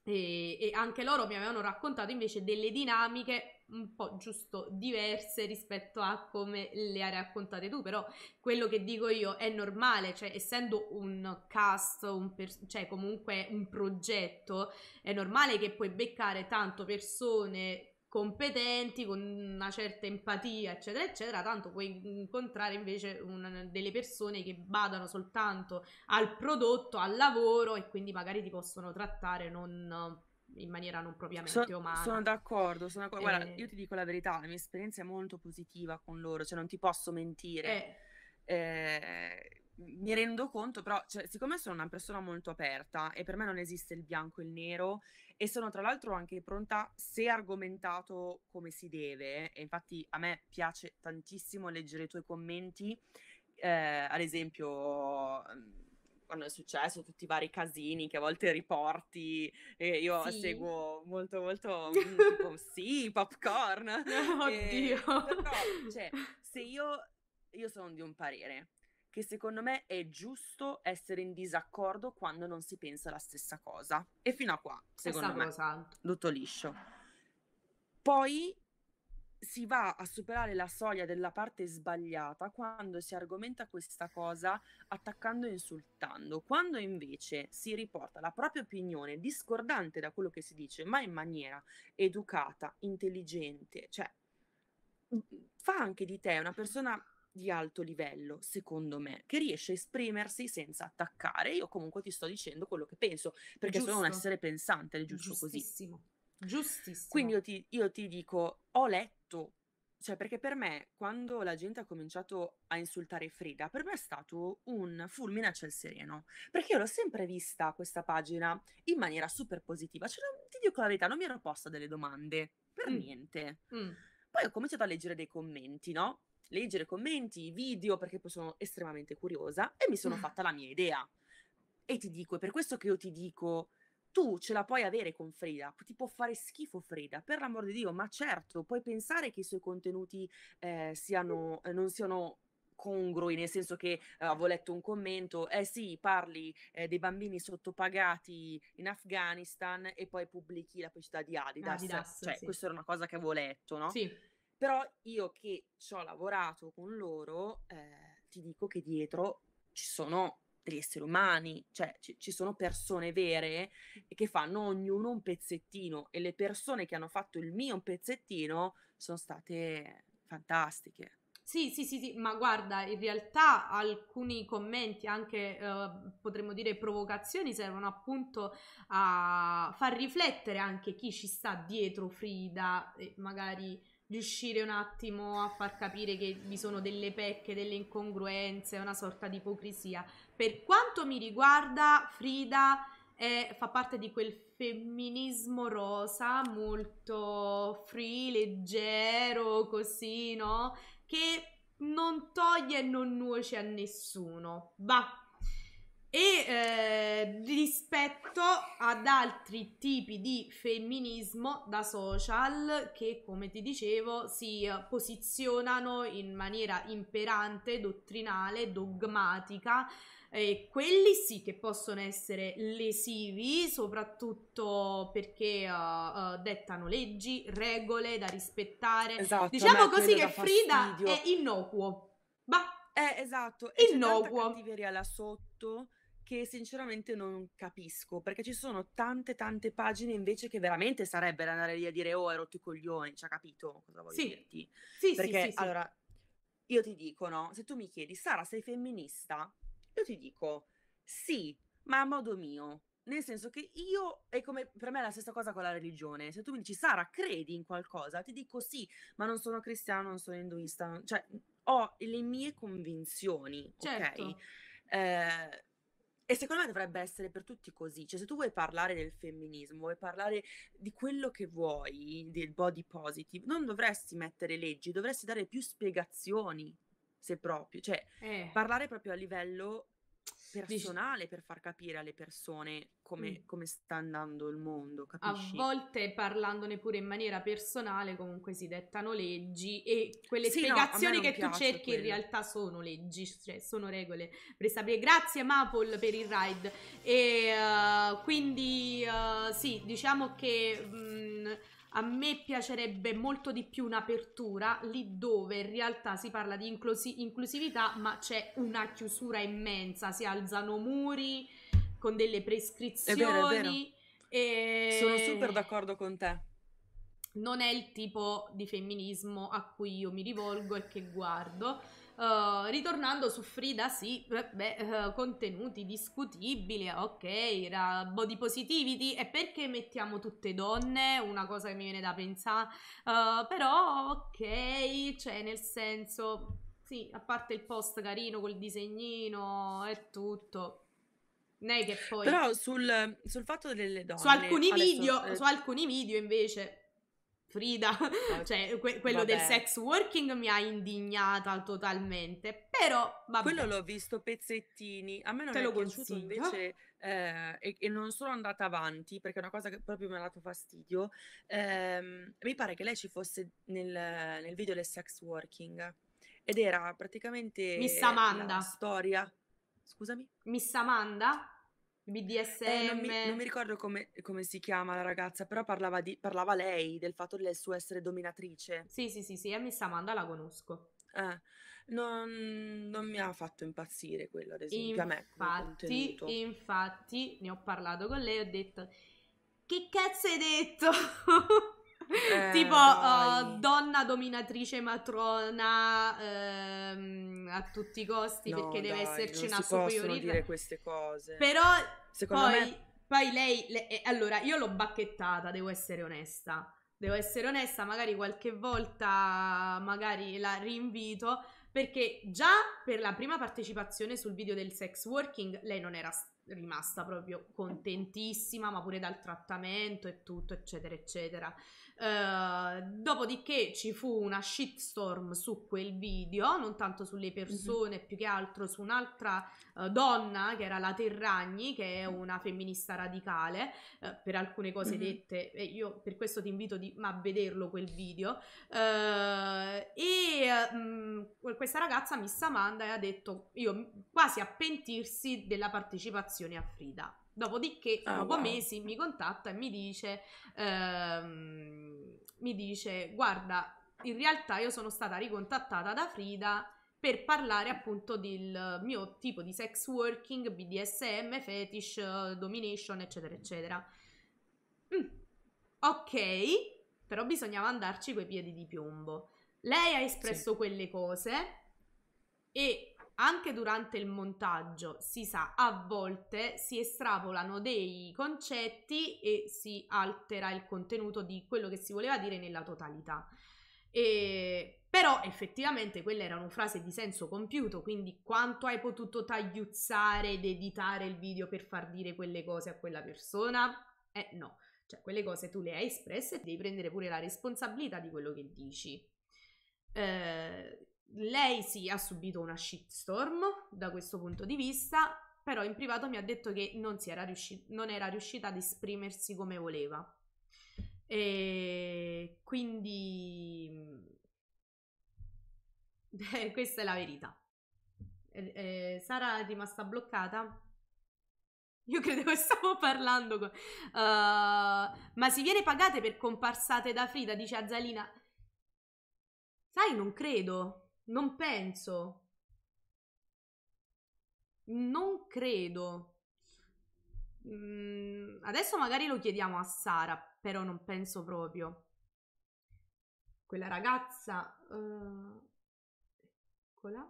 E, e anche loro mi avevano raccontato invece delle dinamiche un po' giusto diverse rispetto a come le hai raccontate tu, però quello che dico io è normale, cioè essendo un cast, un per- cioè comunque un progetto, è normale che puoi beccare tanto persone competenti, con una certa empatia, eccetera, eccetera, tanto puoi incontrare invece una, delle persone che badano soltanto al prodotto, al lavoro e quindi magari ti possono trattare non in maniera non propriamente sono, umana. Sono d'accordo, sono d'accordo. Guarda, eh. io ti dico la verità, la mia esperienza è molto positiva con loro, cioè non ti posso mentire. Eh. eh, mi rendo conto, però, cioè, siccome sono una persona molto aperta e per me non esiste il bianco e il nero, e sono tra l'altro anche pronta, se argomentato come si deve, e infatti a me piace tantissimo leggere i tuoi commenti, eh, ad esempio quando è successo, tutti i vari casini che a volte riporti e io sì. seguo molto molto mm, tipo (laughs) sì, popcorn. (laughs) Oddio. E, però, cioè, se io, io sono di un parere che secondo me è giusto essere in disaccordo quando non si pensa la stessa cosa. E fino a qua, secondo Stessa me, cosa. tutto liscio. Poi si va a superare la soglia della parte sbagliata quando si argomenta questa cosa attaccando e insultando, quando invece si riporta la propria opinione discordante da quello che si dice, ma in maniera educata, intelligente, cioè mm, mm, fa anche di te una persona di alto livello, secondo me, che riesce a esprimersi senza attaccare. Io comunque ti sto dicendo quello che penso, perché giusto. sono un essere pensante, è giusto così. Giustissimo. Quindi io ti, io ti dico, ho letto tutto. Cioè, perché per me, quando la gente ha cominciato a insultare Frida, per me è stato un fulmine a ciel sereno. Perché io l'ho sempre vista questa pagina in maniera super positiva. Cioè, non, ti dico la verità, non mi ero posta delle domande, per mm. niente. Mm. Poi ho cominciato a leggere dei commenti, no? Leggere commenti, video, perché poi sono estremamente curiosa e mi sono mm. fatta la mia idea. E ti dico, è per questo che io ti dico tu ce la puoi avere con Frida, ti può fare schifo Frida, per l'amor di Dio, ma certo, puoi pensare che i suoi contenuti eh, siano, eh, non siano congrui, nel senso che eh, avevo letto un commento, eh sì, parli eh, dei bambini sottopagati in Afghanistan e poi pubblichi la pubblicità di Adidas. Adidas cioè, sì. questa era una cosa che avevo letto, no? Sì. Però io che ci ho lavorato con loro, eh, ti dico che dietro ci sono degli esseri umani, cioè ci, ci, sono persone vere che fanno ognuno un pezzettino e le persone che hanno fatto il mio un pezzettino sono state fantastiche. Sì, sì, sì, sì, ma guarda, in realtà alcuni commenti, anche eh, potremmo dire provocazioni, servono appunto a far riflettere anche chi ci sta dietro Frida, e magari riuscire un attimo a far capire che vi sono delle pecche, delle incongruenze, una sorta di ipocrisia. Per quanto mi riguarda, Frida è, fa parte di quel femminismo rosa molto free, leggero, così, no? Che non toglie e non nuoce a nessuno. Va, e eh, rispetto ad altri tipi di femminismo da social che, come ti dicevo, si posizionano in maniera imperante, dottrinale, dogmatica. Eh, quelli sì che possono essere lesivi, soprattutto perché uh, uh, dettano leggi, regole da rispettare. Esatto, diciamo così che Frida fastidio. è innocuo. Bah, eh, esatto, e innocuo. c'è tanta cattiveria là sotto che sinceramente non capisco, perché ci sono tante tante pagine invece che veramente sarebbe andare lì a dire oh, hai rotto i coglioni, ci cioè, ha capito cosa voglio sì. dirti. Sì, perché sì, sì, allora io ti dico, no, se tu mi chiedi Sara, sei femminista? Io ti dico sì, ma a modo mio. Nel senso che io, è come per me è la stessa cosa con la religione. Se tu mi dici Sara, credi in qualcosa, ti dico sì, ma non sono cristiano, non sono induista, cioè ho le mie convinzioni, certo. ok? Eh, e secondo me dovrebbe essere per tutti così, cioè se tu vuoi parlare del femminismo, vuoi parlare di quello che vuoi, del body positive, non dovresti mettere leggi, dovresti dare più spiegazioni, se proprio, cioè eh. parlare proprio a livello personale Dici... per far capire alle persone come, mm. come sta andando il mondo. Capisci? A volte parlandone pure in maniera personale, comunque si dettano leggi e quelle sì, spiegazioni no, che tu cerchi quello. in realtà sono leggi, cioè sono regole. grazie Mapol, per il ride. E uh, quindi uh, sì, diciamo che. Mh, mm, a me piacerebbe molto di più un'apertura lì dove in realtà si parla di inclusi- inclusività, ma c'è una chiusura immensa, si alzano muri con delle prescrizioni. È vero, è vero. E... Sono super d'accordo con te. Non è il tipo di femminismo a cui io mi rivolgo e che guardo. Uh, ritornando su Frida, sì, beh, uh, contenuti discutibili, ok, era body positivity e perché mettiamo tutte donne? Una cosa che mi viene da pensare, uh, però ok, cioè nel senso, sì, a parte il post carino col disegnino e tutto. Non che poi... Però sul, sul fatto delle donne... Su alcuni, adesso, video, eh... su alcuni video invece Frida, (laughs) cioè que- quello vabbè. del sex working mi ha indignata totalmente, però vabbè. Quello l'ho visto pezzettini, a me non Te è lo piaciuto consiglio. invece eh, e, e, non sono andata avanti perché è una cosa che proprio mi ha dato fastidio, eh, mi pare che lei ci fosse nel, nel, video del sex working ed era praticamente Miss Amanda. la storia, scusami? Miss Amanda? BDSM. Eh, non, mi, non, mi, ricordo come, come, si chiama la ragazza, però parlava, di, parlava lei del fatto del suo essere dominatrice. Sì, sì, sì, sì, è Miss Amanda, la conosco. Eh, non, non, mi ha fatto impazzire quello, ad esempio, infatti, a me. Infatti, ne ho parlato con lei e ho detto, che cazzo hai detto? Eh, tipo uh, donna dominatrice matrona ehm, a tutti i costi no, perché deve dai, esserci una superiorità. dire queste cose. Però Secondo poi, me... poi lei, le, eh, allora io l'ho bacchettata, devo essere onesta. Devo essere onesta, magari qualche volta magari la rinvito perché già per la prima partecipazione sul video del sex working lei non era rimasta proprio contentissima, ma pure dal trattamento e tutto, eccetera, eccetera. Uh, dopodiché ci fu una shitstorm su quel video, non tanto sulle mhm. persone, mm-hmm. più che altro su un'altra uh, donna che era la Terragni, che è una femminista radicale, uh, per alcune cose mm-hmm. dette, e io per questo ti invito di, ma, a vederlo quel video. e mh, mm, questa ragazza, mi sta manda e ha detto io quasi a pentirsi della partecipazione a Frida. Dopodiché, ah, dopo wow. mesi, mi contatta e mi dice, ehm, mi dice, guarda, in realtà io sono stata ricontattata da Frida per parlare appunto del mio tipo di sex working, BDSM, fetish, domination, eccetera, eccetera. Mm, ok, però bisognava andarci coi piedi di piombo. Lei ha espresso sì. quelle cose e anche durante il montaggio, si sa, a volte si estrapolano dei concetti e si altera il contenuto di quello che si voleva dire nella totalità. E... Però effettivamente quelle erano frasi di senso compiuto, quindi quanto hai potuto tagliuzzare ed editare il video per far dire quelle cose a quella persona? Eh no, cioè quelle cose tu le hai espresse e devi prendere pure la responsabilità di quello che dici. Eh, lei sì ha subito una shitstorm da questo punto di vista, però in privato mi ha detto che non, era, riusci- non era riuscita ad esprimersi come voleva. E quindi (laughs) questa è la verità. Eh, eh, Sara è rimasta bloccata. Io credevo che stavo parlando con... Uh, ma si viene pagate per comparsate da Frida, dice Azzalina. Sai, non credo. Non penso. Non credo. Mm, adesso magari lo chiediamo a Sara, però non penso proprio. Quella ragazza... Uh, eccola.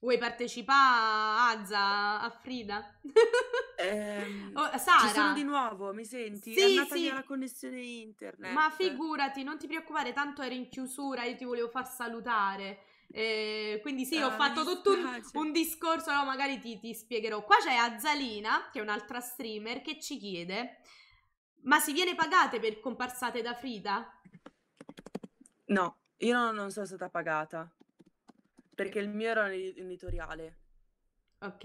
Vuoi partecipare, Azza, a Frida? Eh, (laughs) oh, Sara. Ci sono di nuovo, mi senti? Sì, È andata sì. via la connessione internet. Ma figurati, non ti preoccupare, tanto ero in chiusura, io ti volevo far salutare. Eh, quindi sì, ah, ho fatto tutto un, un, discorso, no, magari ti, ti spiegherò. Qua c'è Azzalina, che è un'altra streamer, che ci chiede... Ma si viene pagate per comparsate da Frida? No, io non, non sono stata pagata perché il mio era un editoriale. Ok.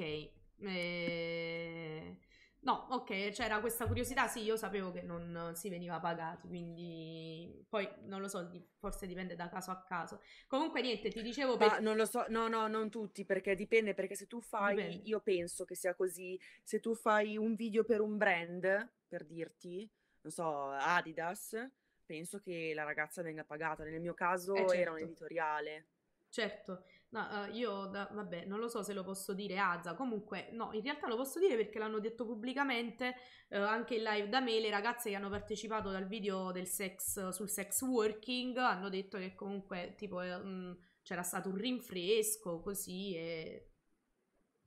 Eh... No, ok, c'era questa curiosità, sì, io sapevo che non si veniva pagato, quindi poi non lo so, forse dipende da caso a caso. Comunque niente, ti dicevo... Per... non lo so, no, no, non tutti, perché dipende, perché se tu fai, dipende. io penso che sia così, se tu fai un video per un brand, per dirti, non so, Adidas, penso che la ragazza venga pagata, nel mio caso eh certo. era un editoriale. Certo, No, eh, io, vabbè, non lo so se lo posso dire Azza, comunque no, in realtà lo posso dire perché l'hanno detto pubblicamente eh, anche in live da me, le ragazze che hanno partecipato al video del sex, sul sex working hanno detto che comunque tipo eh, mm, c'era stato un rinfresco così e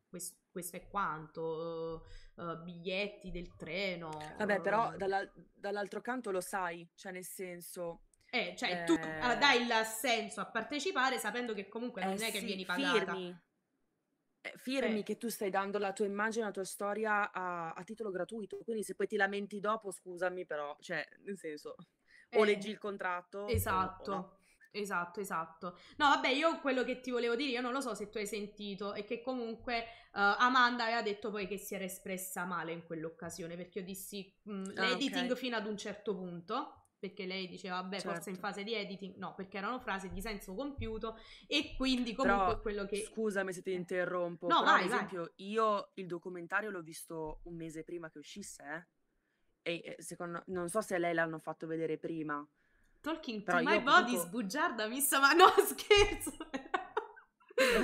questo, questo è quanto, eh, eh, biglietti del treno. Vabbè, però mm. dall'al- dall'altro canto lo sai, cioè nel senso eh, cioè, eh... tu dai l'assenso a partecipare sapendo che comunque non eh, è che vieni pagata. Firmi eh, firmi eh. che tu stai dando la tua immagine, la tua storia a, a, titolo gratuito. Quindi se poi ti lamenti dopo, scusami, però, cioè, nel senso, eh. o leggi il contratto. Esatto. O, o no. Esatto, esatto, esatto. No, vabbè, io quello che ti volevo dire, io non lo so se tu hai sentito, è che comunque uh, Amanda aveva detto poi che si era espressa male in quell'occasione, perché io dissi mh, mm, l'editing ah, okay. fino ad un certo punto, perché lei diceva vabbè certo. forse in certo. fase di editing no perché erano frasi di senso compiuto e quindi comunque però, quello che scusami se ti eh. interrompo no, però vai, ad esempio vai. io il documentario l'ho visto un mese prima che uscisse eh? e eh, secondo non so se lei l'hanno fatto vedere prima Talking però to my body dico... sbugiarda missa ma no (laughs) scherzo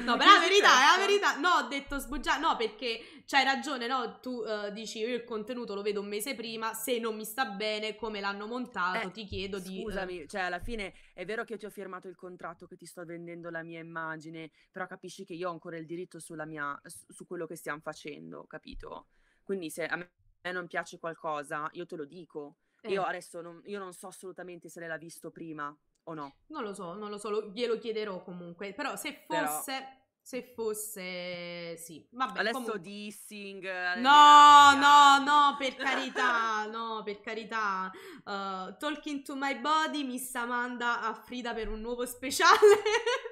No, però la verità è la verità. No, ho detto sbugiato. No, perché c'hai ragione, no? Tu uh, dici io il contenuto lo vedo un mese prima, se non mi sta bene come l'hanno montato, eh, ti chiedo scusami, di eh. Scusami, cioè alla fine è vero che io ti ho firmato il contratto che ti sto vendendo la mia immagine, però capisci che io ho ancora il diritto sulla mia su quello che stiamo facendo, capito? Quindi se a me non piace qualcosa, io te lo dico. Eh. Io adesso non, io non so assolutamente se lei l'ha visto prima, o no? Non lo so, non lo so, lo, glielo chiederò comunque, però se fosse... Però... Se fosse sì, vabbè. Adesso comunque... dissing. Eh, no, no, no, per (laughs) carità, no, per carità. Uh, talking to my body, Miss Amanda a Frida per un nuovo speciale.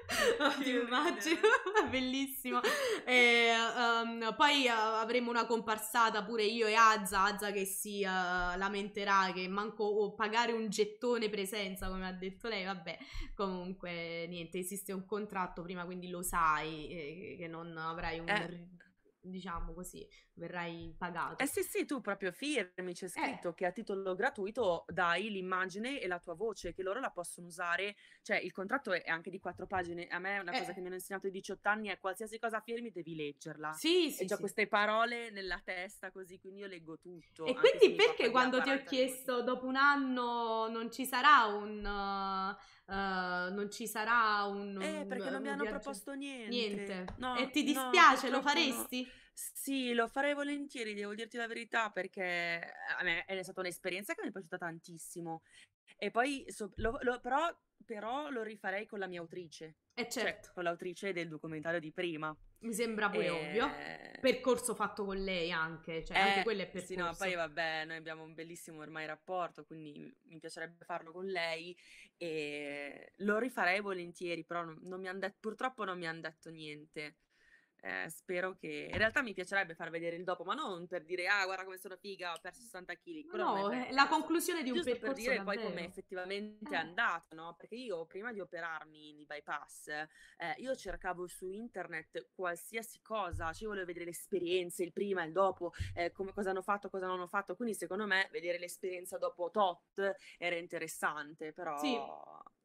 (laughs) (laughs) ti immagino, (laughs) bellissimo. E, eh, um, ehm, poi uh, avremo una comparsata pure io e Azza, Azza che si uh, lamenterà che manco oh, pagare un gettone presenza, come ha detto lei, vabbè, comunque niente, esiste un contratto prima, quindi lo sai eh, che non avrai un... Eh diciamo così, verrai pagato. Eh sì, sì, tu proprio firmi, c'è eh. scritto eh. che a titolo gratuito dai l'immagine e la tua voce, che loro la possono usare, cioè il contratto è anche di quattro pagine, a me una eh. cosa che mi hanno insegnato i 18 anni è qualsiasi cosa firmi devi leggerla. Sì, sì. E già sì. queste parole nella testa così, quindi io leggo tutto. E quindi perché quando ti ho chiesto così. dopo un anno non ci sarà un... Uh uh, non ci sarà un... eh, perché non mi hanno viaggio. proposto niente. Niente. No, e ti dispiace, no, lo faresti? No. Sì, lo farei volentieri, devo dirti la verità, perché eh, a me è stata un'esperienza che mi è piaciuta tantissimo. E poi, so, lo, lo, però, però, lo rifarei con la mia autrice. E eh, cioè, certo. Cioè, con l'autrice del documentario di prima mi sembra pure e... ovvio. Eh. Percorso fatto con lei anche, cioè eh, anche quello è percorso. Sì, no, poi vabbè, noi abbiamo un bellissimo ormai rapporto, quindi mi piacerebbe farlo con lei e lo rifarei volentieri, però non, non mi han detto, purtroppo non mi hanno detto niente. Eh, spero che in realtà mi piacerebbe far vedere il dopo, ma non per dire ah, guarda come sono figa, ho perso 60 kg. No, è eh, la conclusione di un percorso per dire davvero. poi come effettivamente eh. è andata, no? Perché io prima di operarmi di bypass, eh, io cercavo su internet qualsiasi cosa, cioè volevo vedere le esperienze, il prima, e il dopo, eh, come, cosa hanno fatto, cosa non hanno fatto. Quindi secondo me vedere l'esperienza dopo tot era interessante, però sì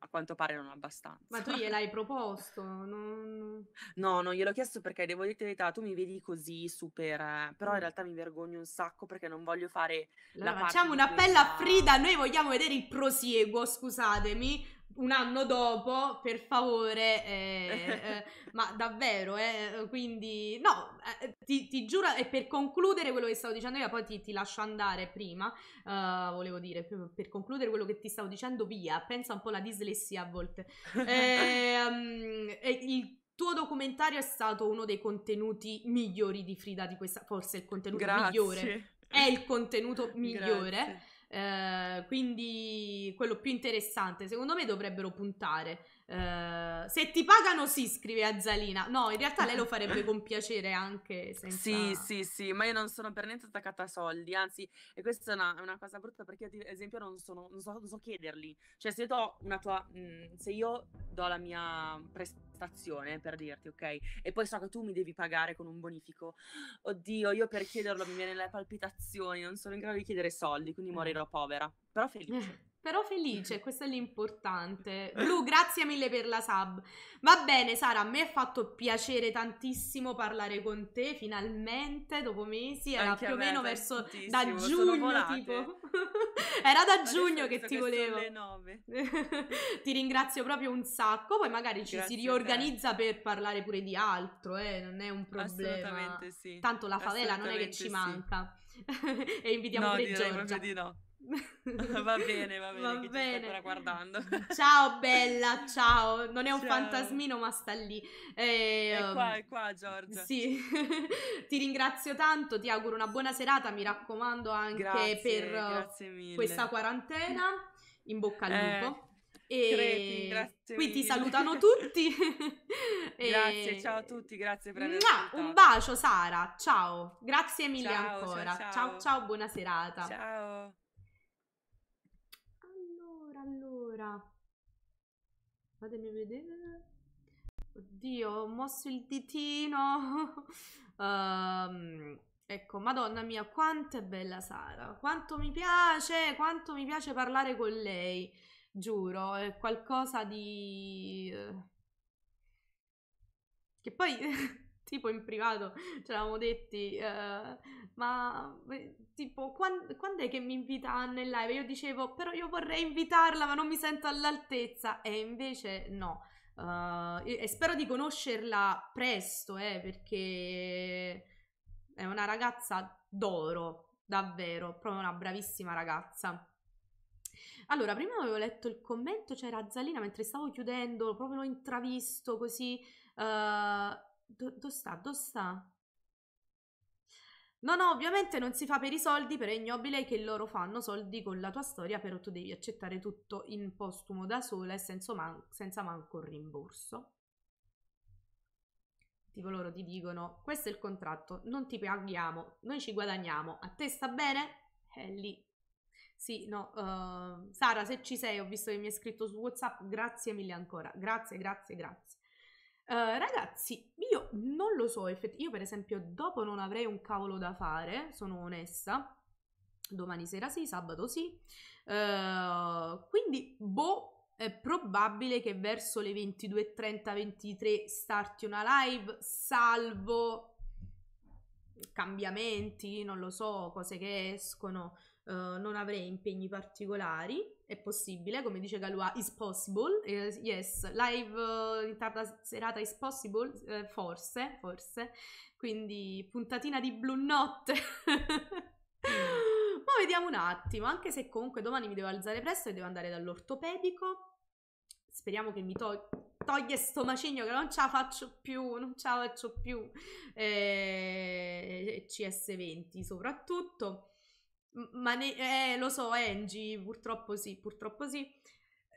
a quanto pare non abbastanza. Ma tu gliel'hai proposto? Non... No, non gliel'ho chiesto perché devo dirti la verità, tu mi vedi così super, eh, però in mm. realtà mi vergogno un sacco perché non voglio fare allora, la facciamo un appello a Frida, noi vogliamo vedere il prosieguo, scusatemi un anno dopo, per favore, eh, (laughs) eh, ma davvero, eh, quindi no, eh, ti, ti, giuro, e per concludere quello che stavo dicendo io, poi ti, ti lascio andare prima, uh, volevo dire, per, concludere quello che ti stavo dicendo via, pensa un po' alla dislessia a volte. um, (laughs) il tuo documentario è stato uno dei contenuti migliori di Frida di questa, forse il contenuto Grazie. migliore. È il contenuto migliore. Grazie eh, quindi quello più interessante secondo me dovrebbero puntare eh, se ti pagano sì, scrive a Zalina. No, in realtà lei lo (laughs) farebbe con piacere anche senza... Sì, sì, sì, ma io non sono per niente attaccata a soldi, anzi, e questa è una, una cosa brutta perché io, ad esempio, non, sono, non, so, non so chiederli. Cioè, se io do una tua... Mh, mm, se io do la mia prestazione, per dirti, ok? E poi so che tu mi devi pagare con un bonifico. Oddio, io per chiederlo mi viene le palpitazioni, non sono in grado di chiedere soldi, quindi mm. morirò povera, però felice. (laughs) Però felice, (laughs) questo è l'importante. Blu, grazie mille per la sub. Va bene, Sara, a me ha fatto piacere tantissimo parlare con te, finalmente, dopo mesi. Era Anche più o meno verso da giugno, tipo. (laughs) Era da Adesso giugno che ti che volevo. (laughs) ti ringrazio proprio un sacco, poi magari ci grazie si riorganizza per parlare pure di altro, eh? non è un problema. Assolutamente sì. Tanto la favela non è che ci sì. manca. e invitiamo no, pure Giorgia. Di no. (laughs) Va bene, va bene, va che bene. ancora guardando. Ciao bella, ciao. Non è un ciao. fantasmino, ma sta lì. Eh, è qua, è um, qua Giorgia. Sì. (laughs) ti ringrazio tanto, ti auguro una buona serata, mi raccomando anche grazie, per uh, grazie questa quarantena. In bocca al eh, lupo. E creti, grazie qui mille. ti salutano tutti. (laughs) e... Grazie, ciao a tutti, grazie per aver Un bacio Sara, ciao. Grazie mille ciao, ancora. Ciao ciao. ciao, ciao, buona serata. Ciao. Allora, fatemi vedere. Oddio, ho mosso il ditino. um, (laughs) ecco, madonna mia, quanto è bella Sara. Quanto mi piace, quanto mi piace parlare con lei. Giuro, è qualcosa di... Eh, che poi, (laughs) tipo in privato, ci eravamo detti, uh, ma eh, tipo, quando, quando, è che mi invita in live? Io dicevo, però io vorrei invitarla, ma non mi sento all'altezza. E invece no. Uh, e spero di conoscerla presto, eh, perché è una ragazza d'oro, davvero, proprio una bravissima ragazza. Allora, prima avevo letto il commento, c'era cioè Zalina mentre stavo chiudendo, proprio l'ho intravisto così. Uh, do, do sta? Dove sta? No, no, ovviamente non si fa per i soldi, però è ignobile che loro fanno soldi con la tua storia, però tu devi accettare tutto in postumo da sola e senza, man- senza manco rimborso. Tipo loro ti dicono, questo è il contratto, non ti paghiamo, noi ci guadagniamo, a te sta bene? È lì. Sì, no, uh, Sara, se ci sei, ho visto che mi hai scritto su WhatsApp, grazie mille ancora, grazie, grazie, grazie. Uh, ragazzi, io non lo so, io per esempio dopo non avrei un cavolo da fare, sono onesta, domani sera sì, sabato sì, uh, quindi boh, è probabile che verso le 22.30, 23 starti una live, salvo cambiamenti, non lo so, cose che escono, uh, non avrei impegni particolari è possibile, come dice Galua, is possible, eh, yes, live eh, in tarda serata is possible, eh, forse, forse, quindi puntatina di blu notte. Mm. (laughs) Ma vediamo un attimo, anche se comunque domani mi devo alzare presto e devo andare dall'ortopedico, speriamo che mi togli toglie sto macigno che non ce la faccio più, non ce la faccio più. Eh, CS20 soprattutto. Ma ne- eh, lo so, Angie, purtroppo sì, purtroppo sì.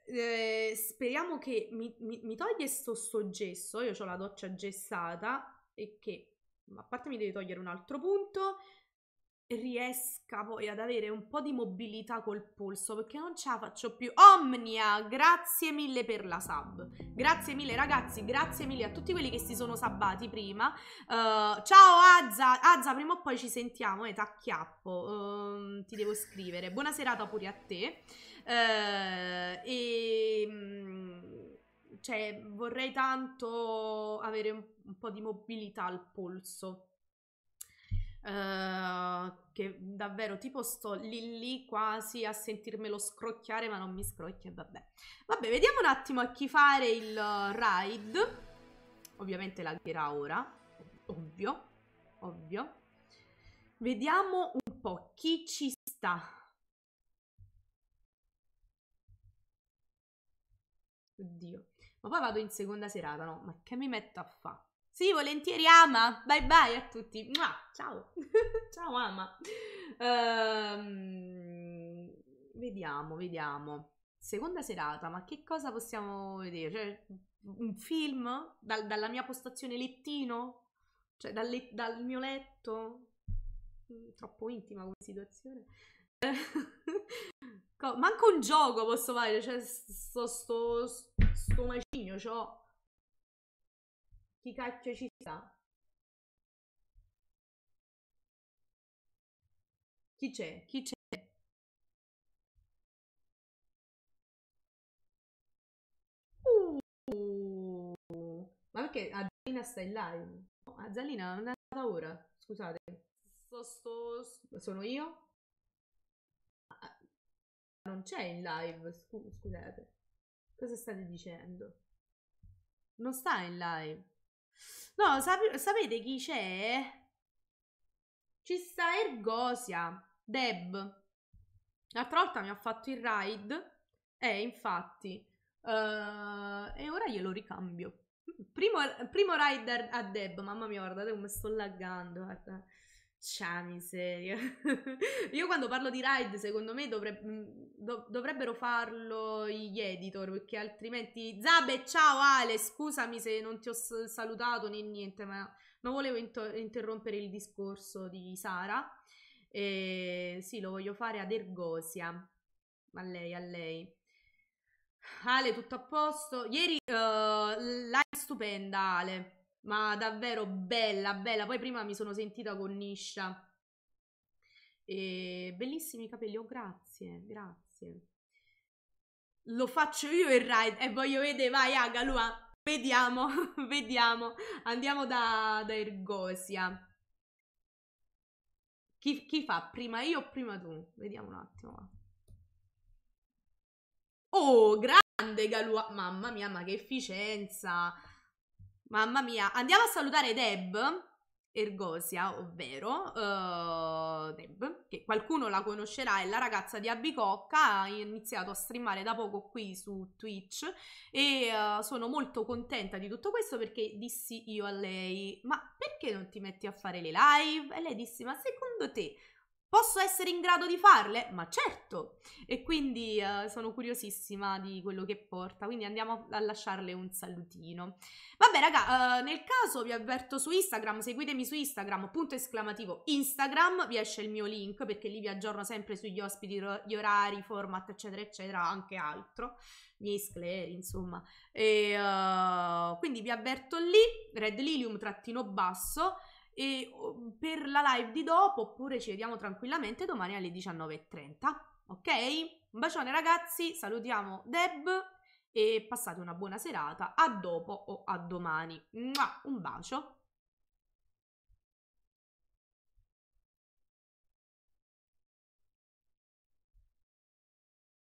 Eh, speriamo che mi, mi, mi toglie sto, sto gesso. Io ho la doccia gessata e che, a parte mi deve togliere un altro punto riesca poi ad avere un po' di mobilità col polso perché non ce la faccio più. Omnia, grazie mille per la sub. Grazie mille ragazzi, grazie mille a tutti quelli che si sono sabbati prima. Uh, ciao Azza, Azza, prima o poi ci sentiamo, eh, t'acchiappo, uh, ti devo scrivere. Buona serata pure a te. Uh, eh, e... Ehm, cioè, vorrei tanto avere un, un po' di mobilità al polso. Ehm, che davvero tipo sto lì lì quasi a sentirmelo scrocchiare ma non mi scrocchia vabbè vabbè vediamo un attimo a chi fare il eh, ride ovviamente la ghiera ora ovvio ovvio vediamo un po' chi ci sta oddio ma poi vado in seconda serata no ma che mi metto a fare sì, volentieri ama. Bye bye a tutti. Mua, ciao. (laughs) ciao ama. Ehm, vediamo, vediamo. Seconda serata, ma che cosa possiamo vedere? Cioè, un film? Dal, dalla mia postazione lettino? Cioè, dal, let, dal mio letto? Mm, troppo intima come situazione. (laughs) Manco un gioco posso fare, cioè sto, sto, sto macigno, c'ho... Chi caccia ci sta? Chi c'è? Chi c'è? Uh, ma perché Azzalina sta in live? Azzalina non è andata ora, scusate. Sto, sto, sono io? Ah, non c'è in live, Scu- scusate. Cosa state dicendo? Non sta in live. No, sap- sapete chi c'è? Ci sta Ergosia, Deb. L'altra volta mi ha fatto il ride. Eh, infatti. Uh, e ora glielo ricambio. Primo, primo rider a Deb, mamma mia, guardate come sto laggando. Guarda. C'ha cioè, miseria. (laughs) Io quando parlo di ride, secondo me dovreb- mm, dov- dovrebbero farlo gli editor, perché altrimenti... Zabe, ciao Ale, scusami se non ti ho salutato né niente, ma non volevo inter- interrompere il discorso di Sara. E... Sì, lo voglio fare ad Ergosia. A lei, a lei. Ale, tutto a posto? Ieri, uh, live stupenda, Ale ma davvero bella, bella. Poi prima mi sono sentita con Niscia. E bellissimi capelli, oh grazie, grazie. Lo faccio io il ride e eh, voglio vedere, vai Agalua, vediamo, (laughs) vediamo. Andiamo da, da Ergosia. Chi, chi, fa? Prima io o prima tu? Vediamo un attimo. Va. Oh, grande Galua, mamma mia, ma che efficienza! Mamma mia, andiamo a salutare Deb, Ergosia, ovvero uh, Deb, che qualcuno la conoscerà, è la ragazza di Abicocca, ha iniziato a streamare da poco qui su Twitch e uh, sono molto contenta di tutto questo perché dissi io a lei, ma perché non ti metti a fare le live? E lei disse, ma secondo te Posso essere in grado di farle? Ma certo! E quindi uh, sono curiosissima di quello che porta, quindi andiamo a lasciarle un salutino. Vabbè raga, uh, nel caso vi avverto su Instagram, seguitemi su Instagram, punto esclamativo Instagram, vi esce il mio link perché lì vi aggiorno sempre sugli ospiti, gli orari, format eccetera eccetera, anche altro, i miei scleri insomma. E, uh, quindi vi avverto lì, redlilium trattino basso, e uhm, per la live di dopo oppure ci vediamo tranquillamente domani alle 19.30. Ok? Un bacione ragazzi, salutiamo Deb e passate una buona serata. A dopo o a domani. Un bacio.